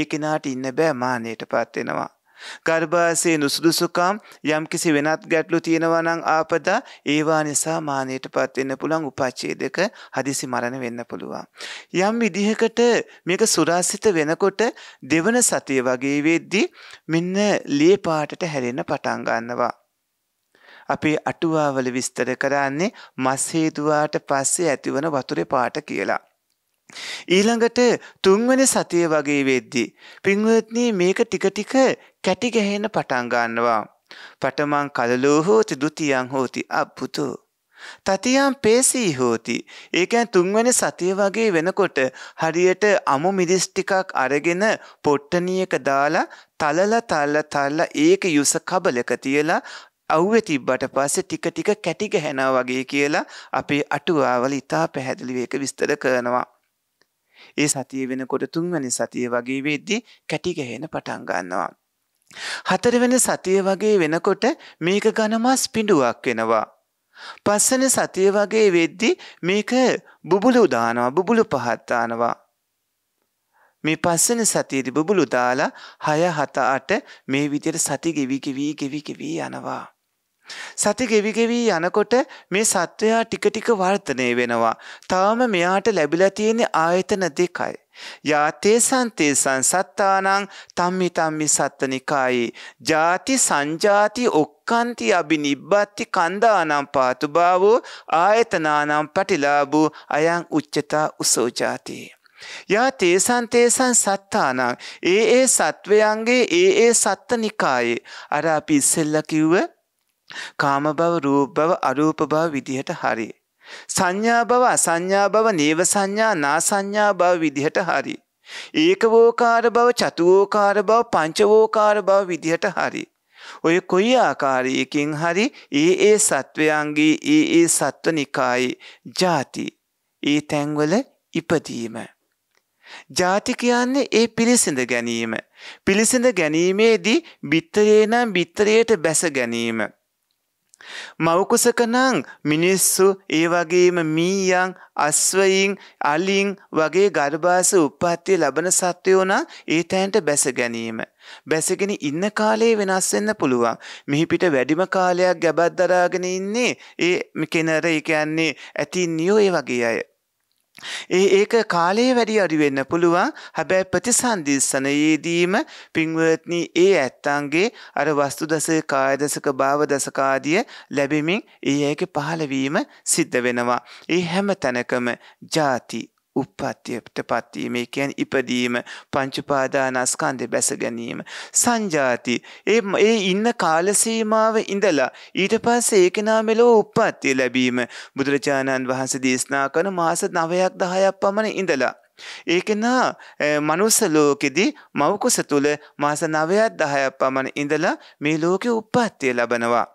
ඒ කෙනාට ඉන්න බෑ මානයට පත්වෙනවා. ගර්භාසයේ නුසුදුසුකම් යම්කිසි වෙනත් ගැටලු තියෙනවනං ආපදා ඒවා නිසා මානයට පත්වෙන්න පුළන් උපච්චේදක හදිසි මරණ වෙන්න පුළුවන්. යම් විදිහකට මේක සුරාසිත වෙනකොට දෙවන සතිය වගේ වෙද්දි මෙන්න ලේ පාටට හැරෙන්න පටන් ගන්නවා. අපේ අටුවාවල විස්තර කරන්නේ මස් හේතුවාට පස්සේ ඇතිවන වතුරේ පාට කියලා. ඊළඟට තුන්වන සතිය වගේ වෙද්දි පින්වත්නි මේක ටික ටික කැටි ගැහෙන්න පටන් ගන්නවා පටමං කලලෝ හෝති ဒ ුතියං හෝති අබ්බුතෝ තතියම් පේසී හෝති ඒකැන් තුන්වැනි සතිය වගේ වෙනකොට හරියට අමු මිරිස් ටිකක් අරගෙන පොට්ටනියක දාලා තලල තල්ල තල්ල ඒක යුස කබලක තියලා අව්ව තිබ්බට පස්සේ ටික ටික කැටිග හැනා වගේ කියලා අපේ අටුවාවල ඉතා පැහැදිලිවේක විස්තර කරනවා ඒ සතිය වෙනකොට තුන්වැනි සතිය වගේ වෙද්දි කැටිගැහෙන පටන්ගන්නවා. හතරවෙන සතිය වගේ වෙනකොට මේක ගණමස් පිඩුවක් වෙනවා. පස්සන සතිය වගේ වෙද්දි මේක බුබුලු දානවා බුබුලු පහත්තානවා. මේ පස්සන සතියේදි බුබුලු දාලා හය හත අට මේ විදියට සති ගෙවි ගෙවී ගෙවි ගෙවී යනවා. සති ගෙවි ගෙවී යනකොට මේ සත්වයා ටික ටික වර්ධනය වෙනවා. තවම මෙයාට ලැබිලා තියෙන ආයතන දෙකයි. යාතේ සන්තේසන් සත්තානං තම්මි තම්මි සත්තනිකායි. ජාති සංජාති ඔක්කන්ති අභි නිබ්බත්ති කන්දානම් පාතුභාවෝ ආයතනානම් පටිලාබූ අයං උච්චතා උසෝජාතිය. යා තේසන් තේසන් සත්තානං ඒ ඒ සත්වයන්ගේ ඒ ඒ සත්ත නිකායේ අර අපි ඉස්සෙල්ල කිව්ව කාම බව රූප බව අරූප බව විදිහට හරි. සංඥා බව අසංඥා බව නේව සංඥා නාසංඥා බව විදිහට හරි. ඒකවෝකාර බව චතුවෝකාර බව පංචවෝකාර බව විදිහට හරි. ඔය කොයි ආකාරයකින් හරි ඒ ඒ සත්වයන්ගේ ඒ ඒ සත්ව නිකායි ජාති ඒ තැන්වල ඉපදීම. ජාති කියන්නේ ඒ පිළිසිඳ ගැනීම. පිළිසිඳ ගැනීමේදී බිත්තරේ නම් බිත්තරයට බැස ගැනීම. මවකුසකනං මිනිස්සු ඒ වගේම මීයන් අස්වයින් අලින් වගේ ගර්භාස උප්පත්තිය ලබන සත්වයෝනා ඒ තැන්ට බැස ගැනීම. බැසගෙන ඉන්න කාලයේ වෙනස් වෙන්න පුළුවන්. මෙහි පිට වැඩිම කාලයක් ගැබත් දරාගෙන ඉන්නේ ඒ කෙනර ඒ කියන්නේ ඇතින්නියෝ ඒ වගේ අය. ඒ ඒක කාලයේ වැඩි අඩිවෙන්න පුළුවන් හැබැයි ප්‍රතිසන්ධිස්සනයේදීම පින්වත්නි ඒ ඇත්තන්ගේ අර වස්තු දස කායදසක භාව දසකාදිය ලැබෙමින් ඒ ඒක පහළවීම සිද්ධ වෙනවා. ඒ හැම තැනකම ජාති උප්පත්තියට පත්වීමේ කියන් ඉපදීම පංචුපාදානස්කන්දය බැස ගැනීම. සංජාති ඒ ඒ ඉන්න කාලසීමාව ඉඳලා ඊට පස්ස ඒකනා මෙලෝ උප්පත්තිය ලැබීම බුදුරජාණන් වහන්ස දේශනා කන මාස නවයක් දහයක් පමණ ඉඳලා. ඒකනා මනුස්ස ලෝකෙදී මවකුස තුළ මාස නවයක් දහයක් පමණ ඉඳලා මේ ලෝකෙ උප්පත්තිය ලබනවා.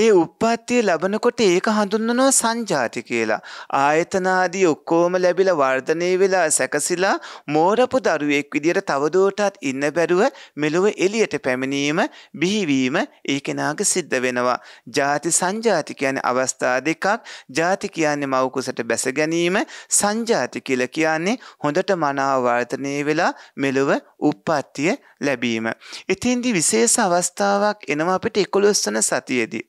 ඒ උප්පත්තිය ලබනකොට ඒක හඳුන්වනවා සංජාති කියලා. ආයතනාදී ඔක්කොම ලැබිලා වර්ධනය වෙලා සැකසිලා මෝරපු දරුවෙක් විදියට තවදුරටත් ඉන්න බැරුව මෙලොව එළියට පැමිණීම බිහිවීම ඒ කෙනාගේ සිද්ධ වෙනවා. ಜಾති සංජාති කියන්නේ අවස්ථා දෙකක්. ಜಾති කියන්නේ මව කුසට බැස ගැනීම, සංජාති කියලා කියන්නේ හොඳට මනාව වර්ධනය වෙලා මෙලොව උප්පත්තිය ලැබීම. එතෙන්දී විශේෂ අවස්ථාවක් එනවා අපිට 11 සතිය සතියේදී.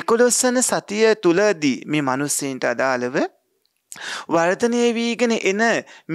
එකොළොස්සන සතිය තුළදී මේ මනුස්සයන්ට අදාළව වර්ධනය වීගෙන එන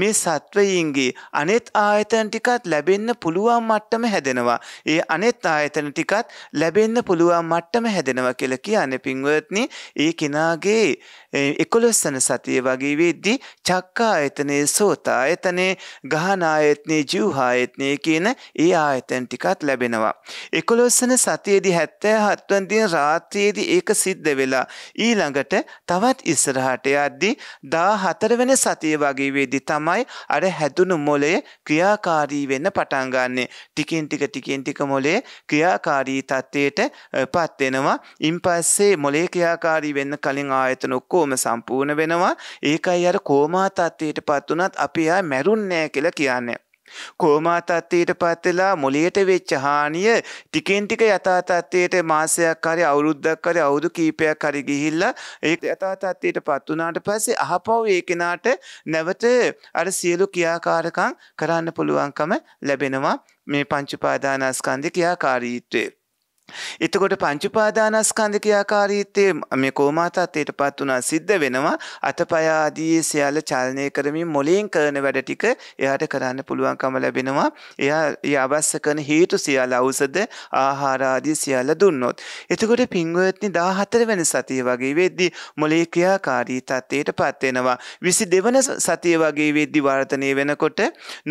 මේ සත්වයින්ගේ අනෙත් ආයතන ටිකත් ලැබෙන්න පුළුවන් මට්ටම හැදෙනවා. ඒ අනෙත් ආයතන ටිකත් ලැබෙන්න පුළුවන් මට්ටම හැදෙනවා කියලා කියන්නේ පින්වත්නි, ඒ කෙනාගේ 11 වෙනි සතිය වගේ වෙද්දී චක්ක ආයතනේ, සෝත ආයතනේ, ගහන ආයතනේ, ජීව ආයතනේ කියන ඒ ආයතන ටිකත් ලැබෙනවා. 11 වෙනි සතියේදී 77 වෙනි දින රාත්‍රියේදී ඒක සිද්ධ වෙලා ඊළඟට තවත් ඉස්සරහට යද්දී දා හතර වෙන සතිය වගේ වේදි තමයි අර හැදුණු මොලය ක්‍රියාකාරී වෙන්න පටන්ගන්නේ ටිකින් ටික ටිකින් ටික මොලේ ක්‍රියාකාරී තත්ත්වයට පත්වෙනවා ඉන් පස්සේ මොලේ ක්‍රියාකාරී වෙන්න කලින් ආයතන ඔක්කෝම සම්පූර්ණ වෙනවා ඒකයි අර කෝමා තත්ත්වයට පත් වනත් අපි එයා මැරුන්නෑ කියලා කියන්නේ කෝමා තත්ත්වයට පත්වෙලා මොලියට වෙච්ච හානිය ටිකෙන් ටික යථා තත්ත්වයට මාසයක් හරි අවුරුද්දක් හරි අවුරුදු කීපයක් හරි ගිහිල්ලා ඒ යථා තත්ත්වයට පත් වුණාට පස්සේ අහපව් ඒ කෙනාට නැවත අර සියලු ක්‍රියාකාරකම් කරන්න පුළුවන්කම ලැබෙනවා මේ පංච උපාදානස්කන්ධේ ක්‍රියාකාරීත්වය එතකොට පංචුපාදානස්කන්ධ ක්‍රියාකාරීත්වයේ මේ කෝමාතත්වයට පත් වුණා සිද්ධ වෙනවා අතපය ආදී සියල්ල චලනය කරමින් මොළයෙන් කරන වැඩ ටික එයාට කරන්න පුළුවන්කම ලැබෙනවා. එයා ඒ අවශ්‍ය කරන හේතු සියල්ල ඖෂධ ආහාර ආදී සියල්ල දුන්නොත්. එතකොට පින්වත්නි 14 වෙනි සතිය වගේ වෙද්දී මොළයේ ක්‍රියාකාරී තත්ත්වයට පත් වෙනවා. 22 වෙනි සතිය වගේ වෙද්දී වර්ධනය වෙනකොට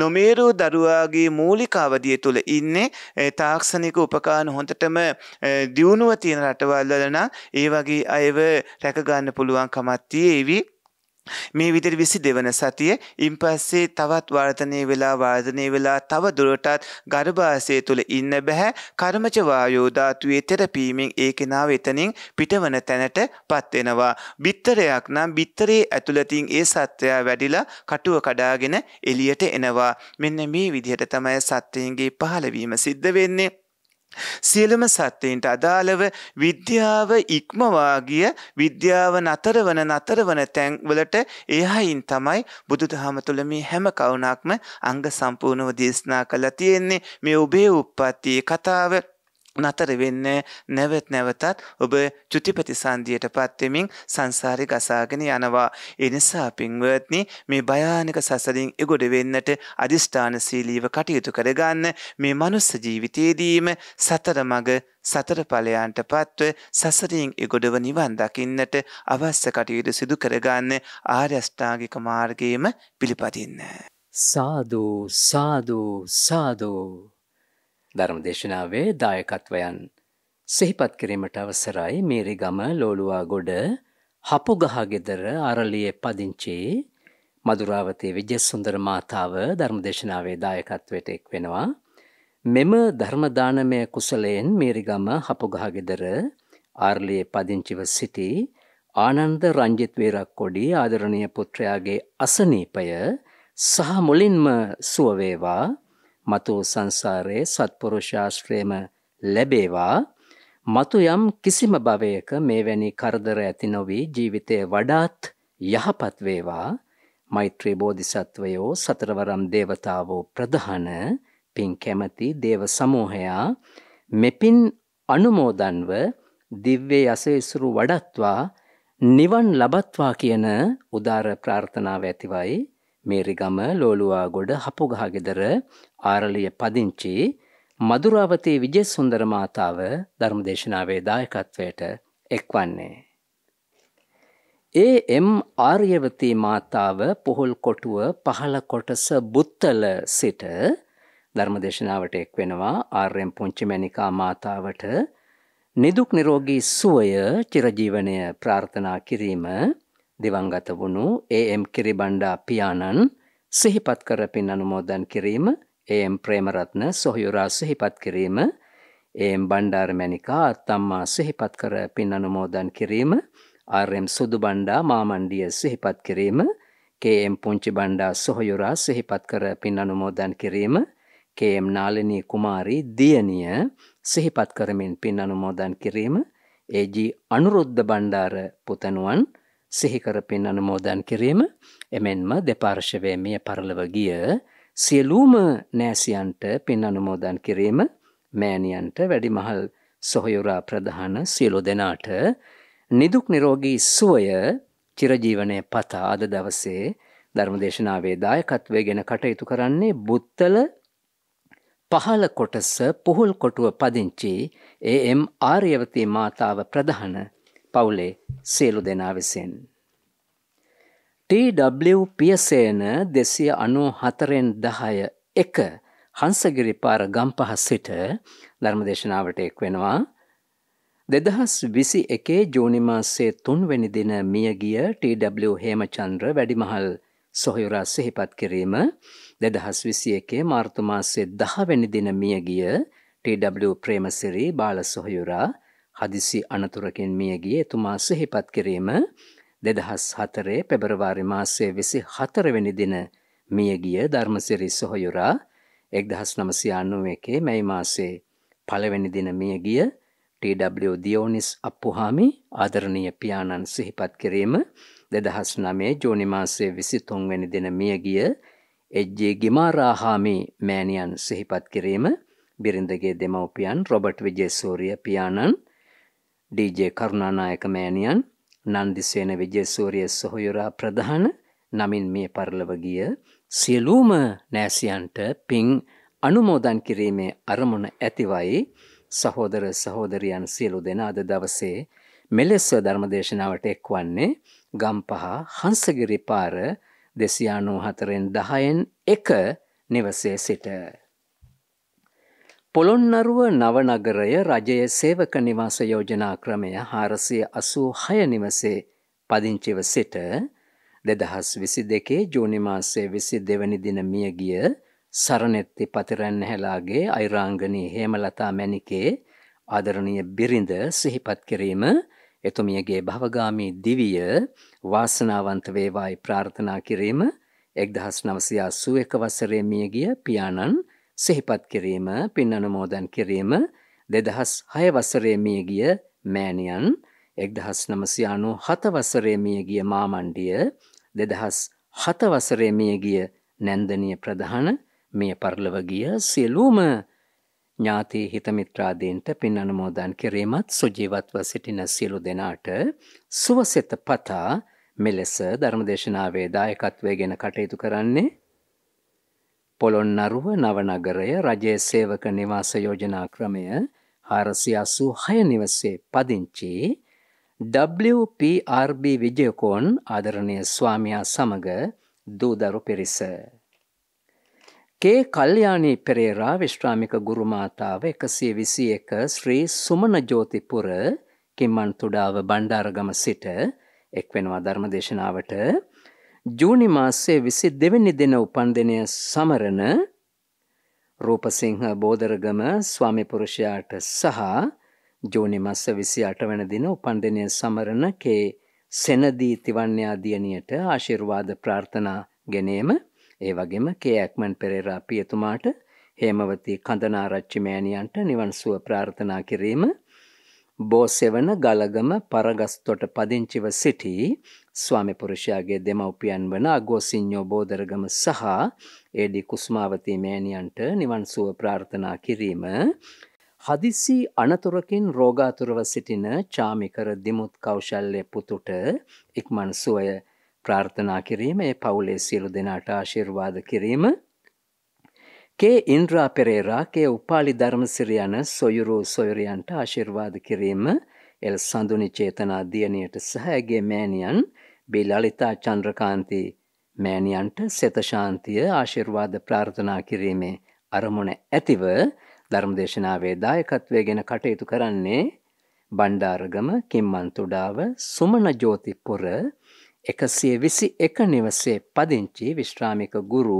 නොමේරෝ දරුවාගේ මූලික අවධිය තුල ඉන්නේ තාක්ෂණික උපකරණ හොඳටම දියුණුව තියෙන රටවල්වලන ඒ වගේ අයව රැකගන්න පුළුවන් කමත්තිය ඒවී මේ විදිර විසි දෙවන සතිය ඉන් පස්සේ තවත් වර්ධනය වෙලා වාර්ධනය වෙලා තව දුරටත් ගර්භාසය තුළ ඉන්න බැහැ කර්මච වායෝධාතුවේ තෙරපීමෙන් ඒ කෙනාව එතනින් පිටවන තැනට පත්වෙනවා. බිත්තරයක් නම් බිත්තරේ ඇතුළතින් ඒ සත්‍යයා වැඩිලා කටුව කඩාගෙන එලියට එනවා. මෙන්න මේ විදිහට තමයි සත්‍යයන්ගේ පහළවීම සිද්ධ වෙන්නේ. සියලුම සත්වයින්ට අදාළව විද්‍යාව ඉක්මවාගිය විද්‍යාව නතර වන නතර වන තැන්වලට එහයින් තමයි බුදු දහම තුළ මේ හැම කවුණක්ම අංග සම්පූර්ණව දේශනා කළ තියෙන්නේ මේ ඔබේ උප්පත්තියේ කතාව නතර වෙන්න නැවත් නැවතත් ඔබ චුතිපති සන්දියට පත්වෙමින් සංසාරි ගසාගෙන යනවා. එනිසා පින්වත්නි මේ භයානක සසරින් එගොඩ වෙන්නට අධිෂ්ඨාන සීලීව කටයුතු කරගන්න මේ මනුස්ස ජීවිතයේදීම සතර මග සතර ඵලයන්ට පත්ව සසරින් එගොඩව නිවන් දකින්නට අවශ්‍ය කටයුතු සිදු කරගන්න ආර්යෂ්ඨාගික මාර්ගයේම පිළිපදින්න. සාදු සාදු සාදු ධර්ම දේශනාවේ දායකත්වයන් සිහිපත් කිරීමට අවසරයි මේරිගම ලෝලුවා ගොඩ හපුගහගෙදර අරලිය පදිංචි මදුරාවතය විජ්‍යසුන්දර මාතාව ධර්මදේශනාවේ දායකත්වයට එක් වෙනවා. මෙම ධර්මදානමය කුසලයෙන් මේරිගම හපුගහගෙදර ආර්ලිය පදිංචිව සිටි ආනන්ද රංජිත්වේරක් කොඩි ආදරණය පුත්‍රයාගේ අසනීපය සහ මුලින්ම සුවවේවා මතු සංසාරයේ සත්පුරුෂාශ්‍රයම ලැබේවා මතු යම් කිසිම භවයක මේවැනි කරදර ඇති නොවී ජීවිතය වඩාත් යහපත් වේවා මෛත්‍රී බෝධිසත්වයෝ සතරවරම් දේවතාවෝ ප්‍රධාන පින් කැමති දේව සමූහයා මෙපින් අනුමෝදන්ව දිව්‍ය යසෙසුරු වඩත්වා නිවන් ලබත්වා කියන උදාර ප්‍රාර්ථනාව ඇතිවයි මේරිගම ලෝලුවාගොඩ හපුගහගෙදර ආරලිය පදිංචි මදුරාවතී විජේ සුන්දර මාතාව ධර්මදේශනාවේ දායකත්වයට එක්වන්නේ. ඒ එම් ආර්යවතී මාතාව පොහොල් කොටුව පහළ කොටස බුත්තල සිට ධර්මදේශනාවට එක් වෙනවා ආර්යම් පුංචි මැනිකා මාතාවට නිදුක් නිරෝගී සුවය චිරජීවනය ප්‍රාර්ථනා කිරීම දිවංගත වුණු ඒම් කිරිබණ්ඩා පියාණන් සිහිපත් කර පින් අනුමෝදන් කිරීම ඒම් ප්‍රේමරත්න සොහයුරා සිහිපත් කිරීම ඒම් බණ්ඩාර්මැනිකා අත්තම්මා සිහිපත් කර පින් අනුමෝදන් කිරීම ආර්යම් සුදු බණ්ඩා මාමණ්ඩිය සිහිපත් කිරීම කේම් පුංචි බණ්ඩා සොහයුරා සිහිපත් කර පින් අනුමෝදන් කිරීම කේම් නාලිනී කුමාරී දියණිය සිහිපත් කරමින් පින් අනුමෝදන් කිරීම ඒජී අනුරුද්ධ බණ්ඩාර පුතණුවන් සිහිකර පින් අනුමෝදන් කිරීම එමෙන්ම දෙපාර්ශවය මිය පරලව ගිය සියලූම නෑසියන්ට පින් අනුමෝදන් කිරීම මෑණියන්ට වැඩිමහල් සොහයුරා ප්‍රධාන සියලු දෙනාට නිදුක් නිරෝගී සුවය චිරජීවනය පතා අද දවසේ ධර්මදේශනාවේ දායකත්වය ගැන කටයුතු කරන්නේ බුත්තල පහළ කොටස පුහුල් කොටුව පදිංචි ඒම් ආර්යවතී මාතාව ප්‍රධාන පවුලේ සියලු දෙනා විසින්. TW පියසේන දෙසිය අනු හතරෙන් දහය එක හංසගිරි පාර ගම්පහ සිට ධර්මදේශනාවට එක් වෙනවා. දෙදහස් විසි එකේ ජූනිමාස්සේ තුන්වැනි දින මියගිය TW හේමචන්ද්‍ර වැඩිමහල් සොහයුරා සිහිපත් කිරීම දෙදහස් විසි එකේ මාර්තුමාස්සේ දහවැනි දින මියගිය TW ප්‍රේමසිරී බාල සොහයුරා හදිසි අනතුරකින් මියගිය එතුමා සිහිපත් කිරීම දෙදහස් හතරේ පෙබරවාරි මාසය විසි හතරවෙනි දින මියගිය ධර්මසිරි සොහොයුරා එක්දහස් නමසියානුව එකේ මැයි මාසේ පළවෙනි දින මියගිය TW දියෝනිස් අප්පුහාමි ආදරණීය පියාණන් සිහිපත් කිරීම දෙදහස් නමේ ජෝනි මාසයේ විසි තුන්වැනි දින මියගිය එජ්ජේ ගිමාරාහාමි මෑණියන් සිහිපත් කිරීම බිරිඳගේ දෙමව්පියන් රොබට් විජේසූරිය පියාණන් ඩීජේ කරුණානායක මෑණියන් නන්දිසේන විජේසූරිය සොහොයුරා ප්‍රධාන නමින් මේ පරලව ගිය සියලූම නෑසියන්ට පිං අනුමෝදන් කිරීමේ අරමුණ ඇතිවයි සහෝදර සහෝදරියන් සියලු දෙන අද දවසේ මෙලෙස්ව ධර්මදේශනාවට එක්වන්නේ ගම්පහ හංසගිරි පාර දෙසියානූ හතරෙන් දහයෙන් එක නිවසේ සිට. පොළොන්නරුව නවනගරය රජය සේවක නිවාස යෝජනා ක්‍රමය හාරසය අසූ හයනිවසේ පදිංචිව සිට දෙදහස් විසි දෙකේ ජූනිමාසේ විසි දෙවැනි දින මියගිය සරණෙත්ති පතිරැන් හැලාගේ අයිරාංගනී හේමලතා මැනිකේ ආදරණය බිරිඳ සිහිපත් කිරීම එතුමියගේ භවගාමී දිවිය වාසනාවන්ත වේවායි ප්‍රාර්ථනා කිරීම එක්දහස් නවසයා සුව එක වසරේ මියගිය පියාණන් සිහිපත් කිරීම පින් අනුමෝදන් කිරීම දෙදහස් හයවසරේමිය ගිය මෑණියන් එක්දහස් නමසියානු හතවසරේමිය ගිය මාමණ්ඩිය දෙදහස් හතවසරේමිය ගිය නැන්දනිය ප්‍රධාන මේ පරලව ගිය සියලූම ඥාති හිතමිත්‍රාදීන්ට පින් අනුමෝදන් කිරීමත් සුජීවත්ව සිටින සියලු දෙනාට සුවසෙත පතා මෙලෙස ධර්මදේශනාවේ දායකත්වය ගැන කටයුතු කරන්නේ පොළොන්නරුව නවනගරය රජයේ සේවක නිවාස යෝජනා ක්‍රමය හාරසි අසූ හය නිවසේ පදිංචි WPRB විජයකෝන් ආදරණය ස්වාමයා සමඟ දූදරු පිරිස. කේ කල්්‍යයානී පෙරේරා විශ්‍රාමික ගුරුමාතාව එකසේ විසි එක ශ්‍රී සුමන ජෝතිපුර කිම්මන් තුඩාව බණ්ඩාරගම සිට එක්වෙනවා ධර්ම දේශනාවට ජූනි මාසයේ 22 දින උපන්දිනය සමරන රූපසිංහ බෝදරගම ස්වාමි පුරුෂයාට සහ ජූනි මාස 28 වෙනි දින උපන්දිනය සමරන කේ සෙනදී තිවන්‍යා දියණියට ආශිර්වාද ප්‍රාර්ථනා ගෙනීම ඒ වගේම කේ ඇක්මන් පෙරේරා පියතුමාට හේමවති කඳනාරච්චි මෑණියන්ට නිවන් සුව ප්‍රාර්ථනා කිරීම බෝසෙවන ගලගම පරගස්තොට පදිංචිව සිටි ස්වාමිපුරුෂයාගේ දෙමව්පියන් වන අගෝසිං්ඥෝ බෝධරගම සහ ඒඩි කුස්මාවතී මෑණියන්ට නිවන්සුව ප්‍රාර්ථනා කිරීම. හදිසි අනතුරකින් රෝගාතුරව සිටින චාමිකර දිමුත් කෞශල්ලය පුතුට ඉක්මන් සුවය ප්‍රාර්ථනා කිරීම ඒ පවුලේ සියලු දෙනාට ආශිර්වාද කිරීම. කේ ඉන්ද්‍රා පෙරේරා කේ උපාලි ධර්මසිරයන සොයුරු සොයුරයන්ට ආශිර්වාද කිරීම එල් සඳුනි චේතනා දියණියට සහයගේ මෑණියන් බෙලලිතා චන්ද්‍රකාන්ති මෑණියන්ට සෙතශාන්තිය ආශිර්වාද ප්‍රාර්ථනා කිරීමේ අරමුණ ඇතිව ධර්මදේශනාවේ දායකත්වය ගැන කටයුතු කරන්නේ බණ්ඩාරගම කිම්මන්තුඩාව සුමන ජෝතිපුර එකසිය විසි එක නිවසේ පදිංචි විශ්‍රාමික ගුරු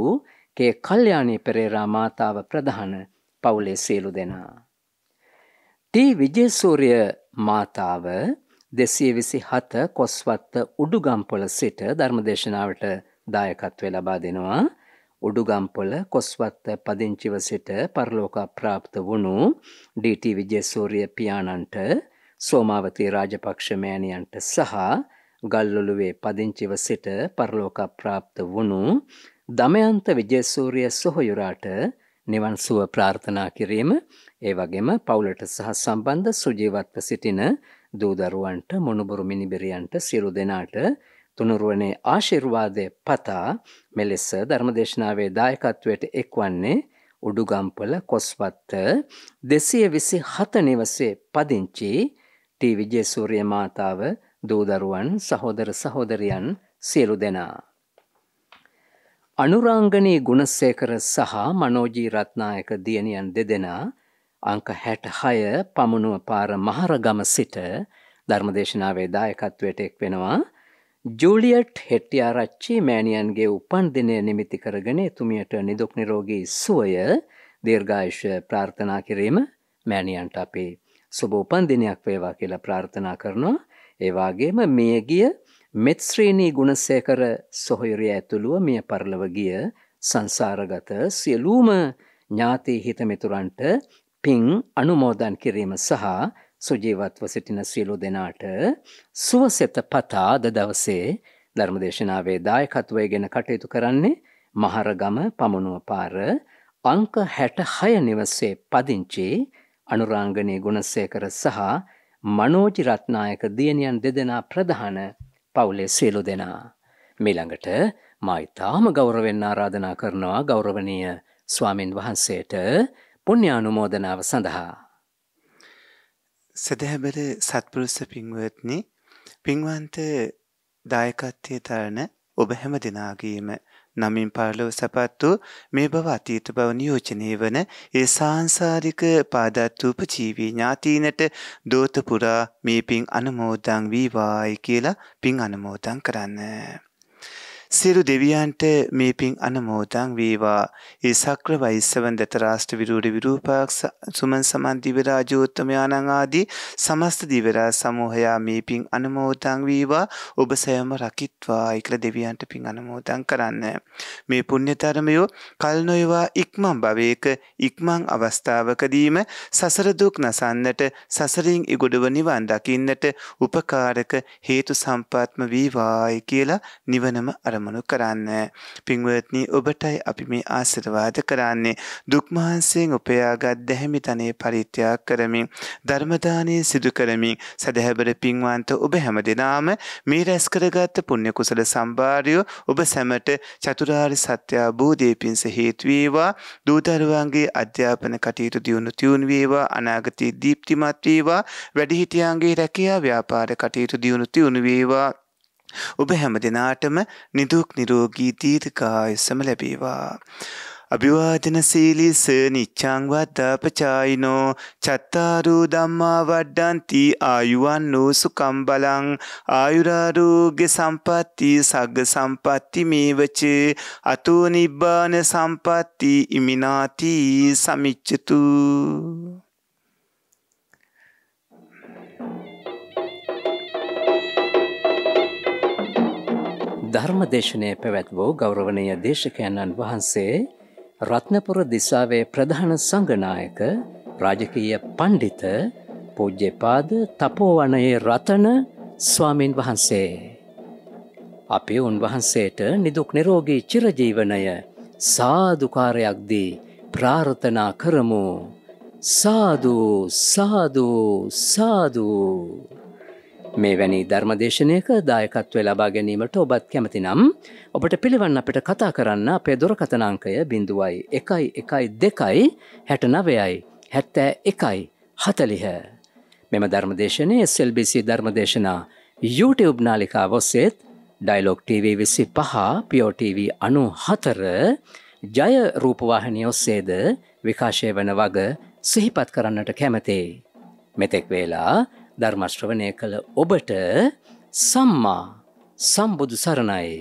කේ කල්්‍යානී පෙරේරා මාතාව ප්‍රධාන පවුලේ සියලු දෙනා. ටී විජේසූරිය මාතාව දෙසිය විසි හත කොස්වත්ත උඩුගම්පොල සිට ධර්මදේශනාවට දායකත්වය ලබා දෙනවා. උඩුගම්පොල කොස්වත්ත පදිංචිව සිට පරලෝක ප්‍රාප්ත වුණු ඩීට විජෙසූරිය පියාණන්ට සෝමාවතී රාජපක්ෂමෑණියන්ට සහ ගල්ලොළුවේ පදිංචිව සිට පරලෝක ප්‍රාප්ත වුණු දමයන්ත විජෙසූරිය සොහොයුරාට නිවන් සුව ප්‍රාර්ථනා කිරීම ඒ වගේම පවුලට සහ සම්බන්ධ සුජීවත්ව සිටින දූදරුවන්ට මොනුබුරු මිනිබිරියන්ට සිරු දෙනාට තුනුරුවනේ ආශිර්වාදය පතා මෙලෙස ධර්මදේශනාවේ දායකත්වයට එක්වන්නේ උඩුගම්පල කොස්වත්ත දෙසිය විසි හත නිවසේ පදිංචි ටී විජේසූරිය මාතාව දූදරුවන් සහෝදර සහෝදරියන් සියලු දෙනා. අනුරාංගනී ගුණසේකර සහ මනෝජී රත්නායක දියණියන් දෙදෙනා අංක 66 පමණුව පාර මහරගම සිට ධර්මදේශනාවේ දායකත්වයට එක් වෙනවා ජූලියට් හෙට්ටිආරච්චි මෑණියන්ගේ උපන් දිනය නිමිති කරගෙන එතුමියට නිදුක් නිරෝගී සුවය දීර්ඝායුෂ ප්‍රාර්ථනා කිරීම මෑණියන්ට අපේ සුබ උපන් දිනයක් වේවා කියලා ප්‍රාර්ථනා කරනවා ඒ වගේම මියගිය මෙත්ශ්‍රීණී ගුණසේකර සොහොයුරිය ඇතුළුව මිය පරලව ගිය සංසාරගත සියලුම ඥාති හිතමිතුරන්ට පින් අනුමෝදන් කිරීම සහ සුජීවත්ව සිටින සියලු දෙනාට සුවසෙත පතා අද දවසේ ධර්මදේශනාවේ දායකත්වය ගැන කටයුතු කරන්නේ මහරගම පමණුව පාර අංක හැට හය නිවසේ පදිංචි අනුරාංගනය ගුණසේකර සහ මනෝජිරත්නායක දියණියන් දෙදෙනා ප්‍රධාන පවුලේ සියලු දෙනා. මෙළඟට මයිතාම ගෞරවෙන් ආරාධනා කරනවා ගෞරවනීය ස්වාමින් වහන්සේට පුුණ්‍යානුමෝදනාව සඳහා. සැදැහැබර සත්පුරුස්ස පින්වත්නි පින්වන්ත දායකත්වය තරණ ඔබ හැම දෙනාගේම නමින් පාලව සපත්තු මේ බව අතීත බව නියෝජනය වන ඒ සාංසාරික පාදත්වූප ජීවී ඥාතීනට දෝතපුරා මේ පින් අනමෝදං වීවායි කියලා පින් අනමෝදං කරන්න. සියලු දෙවියන්ට මේ පින් අනමෝදන් වේවා. ඒ සක්‍ර වෛස්සවන් දත රාෂ්ට්‍ර විරූඩ විරූපාක්ෂ සුමන් සමන් දිවරාජෝත්තමයානං ආදී සමස්ත දිවරා සමූහයා මේ පින් අනමෝදන් වේවා. ඔබ සෑම රකිත්වා එකල දෙවියන්ට පින් අනමෝදන් කරන්න. මේ පුණ්‍යතරමයෝ කල් නොයවා ඉක්මන් භවයක ඉක්මන් අවස්ථාවකදීම සසර දුක් නසන්නට සසරින් ඉගොඩව නිවන් දකින්නට උපකාරක හේතු සම්පාත්ම වේවායි කියලා නිවනම අරමුණු අරමුණු කරන්න. පින්වත්නි ඔබටයි අපි මේ ආශිර්වාද කරන්නේ දුක්මහන්සයෙන් උපයාගත් දැහැමි තනේ පරිත්‍යාග කරමින් ධර්මදානය සිදු කරමින් සැදැහැබර පින්වන්ත ඔබ හැම දෙනාම මේ රැස් කරගත්ත පුණ්‍ය කුසල සම්භාරයෝ ඔබ සැමට චතුරාරි සත්‍යාබෝධය පිණිස හේතුවේවා දූදරුවන්ගේ අධ්‍යාපන කටයුතු දියුණු තියුණු වේවා අනාගතයේ දීප්තිමත් වේවා වැඩිහිටියන්ගේ රැකියා ව්‍යාපාර කටයුතු දියුණු තියුණු වේවා ඔබ හැම දෙනාටම නිදුක් නිරෝගී දීර්ඝායසම ලැබේවා. අභිවාදනශීලී ස නිච්ඡං වද්දාපචායිනෝ චත්තාරෝ ධම්මා වඩ්ඩಂತಿ ආයුවන් නෝ සුකම් බලං ආයුරාෝග්‍ය සම්පatti සග්ග සම්පatti මේවච අතෝ නිබ්බාන සම්පatti ඉමිනාති සමිච්ඡතු ධර්මදේශනය පැවැත්වූ ගෞරවනය දේශකයන්න් වහන්සේ රත්නපුර දිසාවේ ප්‍රධාන සංගනායක රාජකීය පණ්ඩිත පූජ්‍යපාද තපෝවනයේ රතන ස්වාමීන් වහන්සේ. අපි උන්වහන්සේට නිදුක් නිරෝගී චිරජීවනය සාධකාරයක්දී ප්‍රාර්ථනා කරමු සාධූ සාධූ සාධූ මේ වැනි ධර්මදේශනයක දායකත්වය ලබා ගැනීමට ඔබත් කැමති නම් ඔබට පිළිවන්න අපට කතා කරන්න අපේ දොරකතනංකය බිඳුවයි එකයි එකයි දෙකයි හැට නවයයි හැත්තෑ එකයි හතලිහ. මෙම ධර්මදේශනය Sල්BC ධර්මදේශනා YouTube නාලිකා ඔස්සෙත් ඩයිලොක් TV විසි පහ පියෝටව අනු හතර ජය රූපවාහනය ඔස්සේද විකාශය වන වග සිහිපත් කරන්නට කැමතේ. මෙතෙක් වේලා ධර්මශ්‍රවනය කළ ඔබට සම්මා සම්බුදු සරණයි.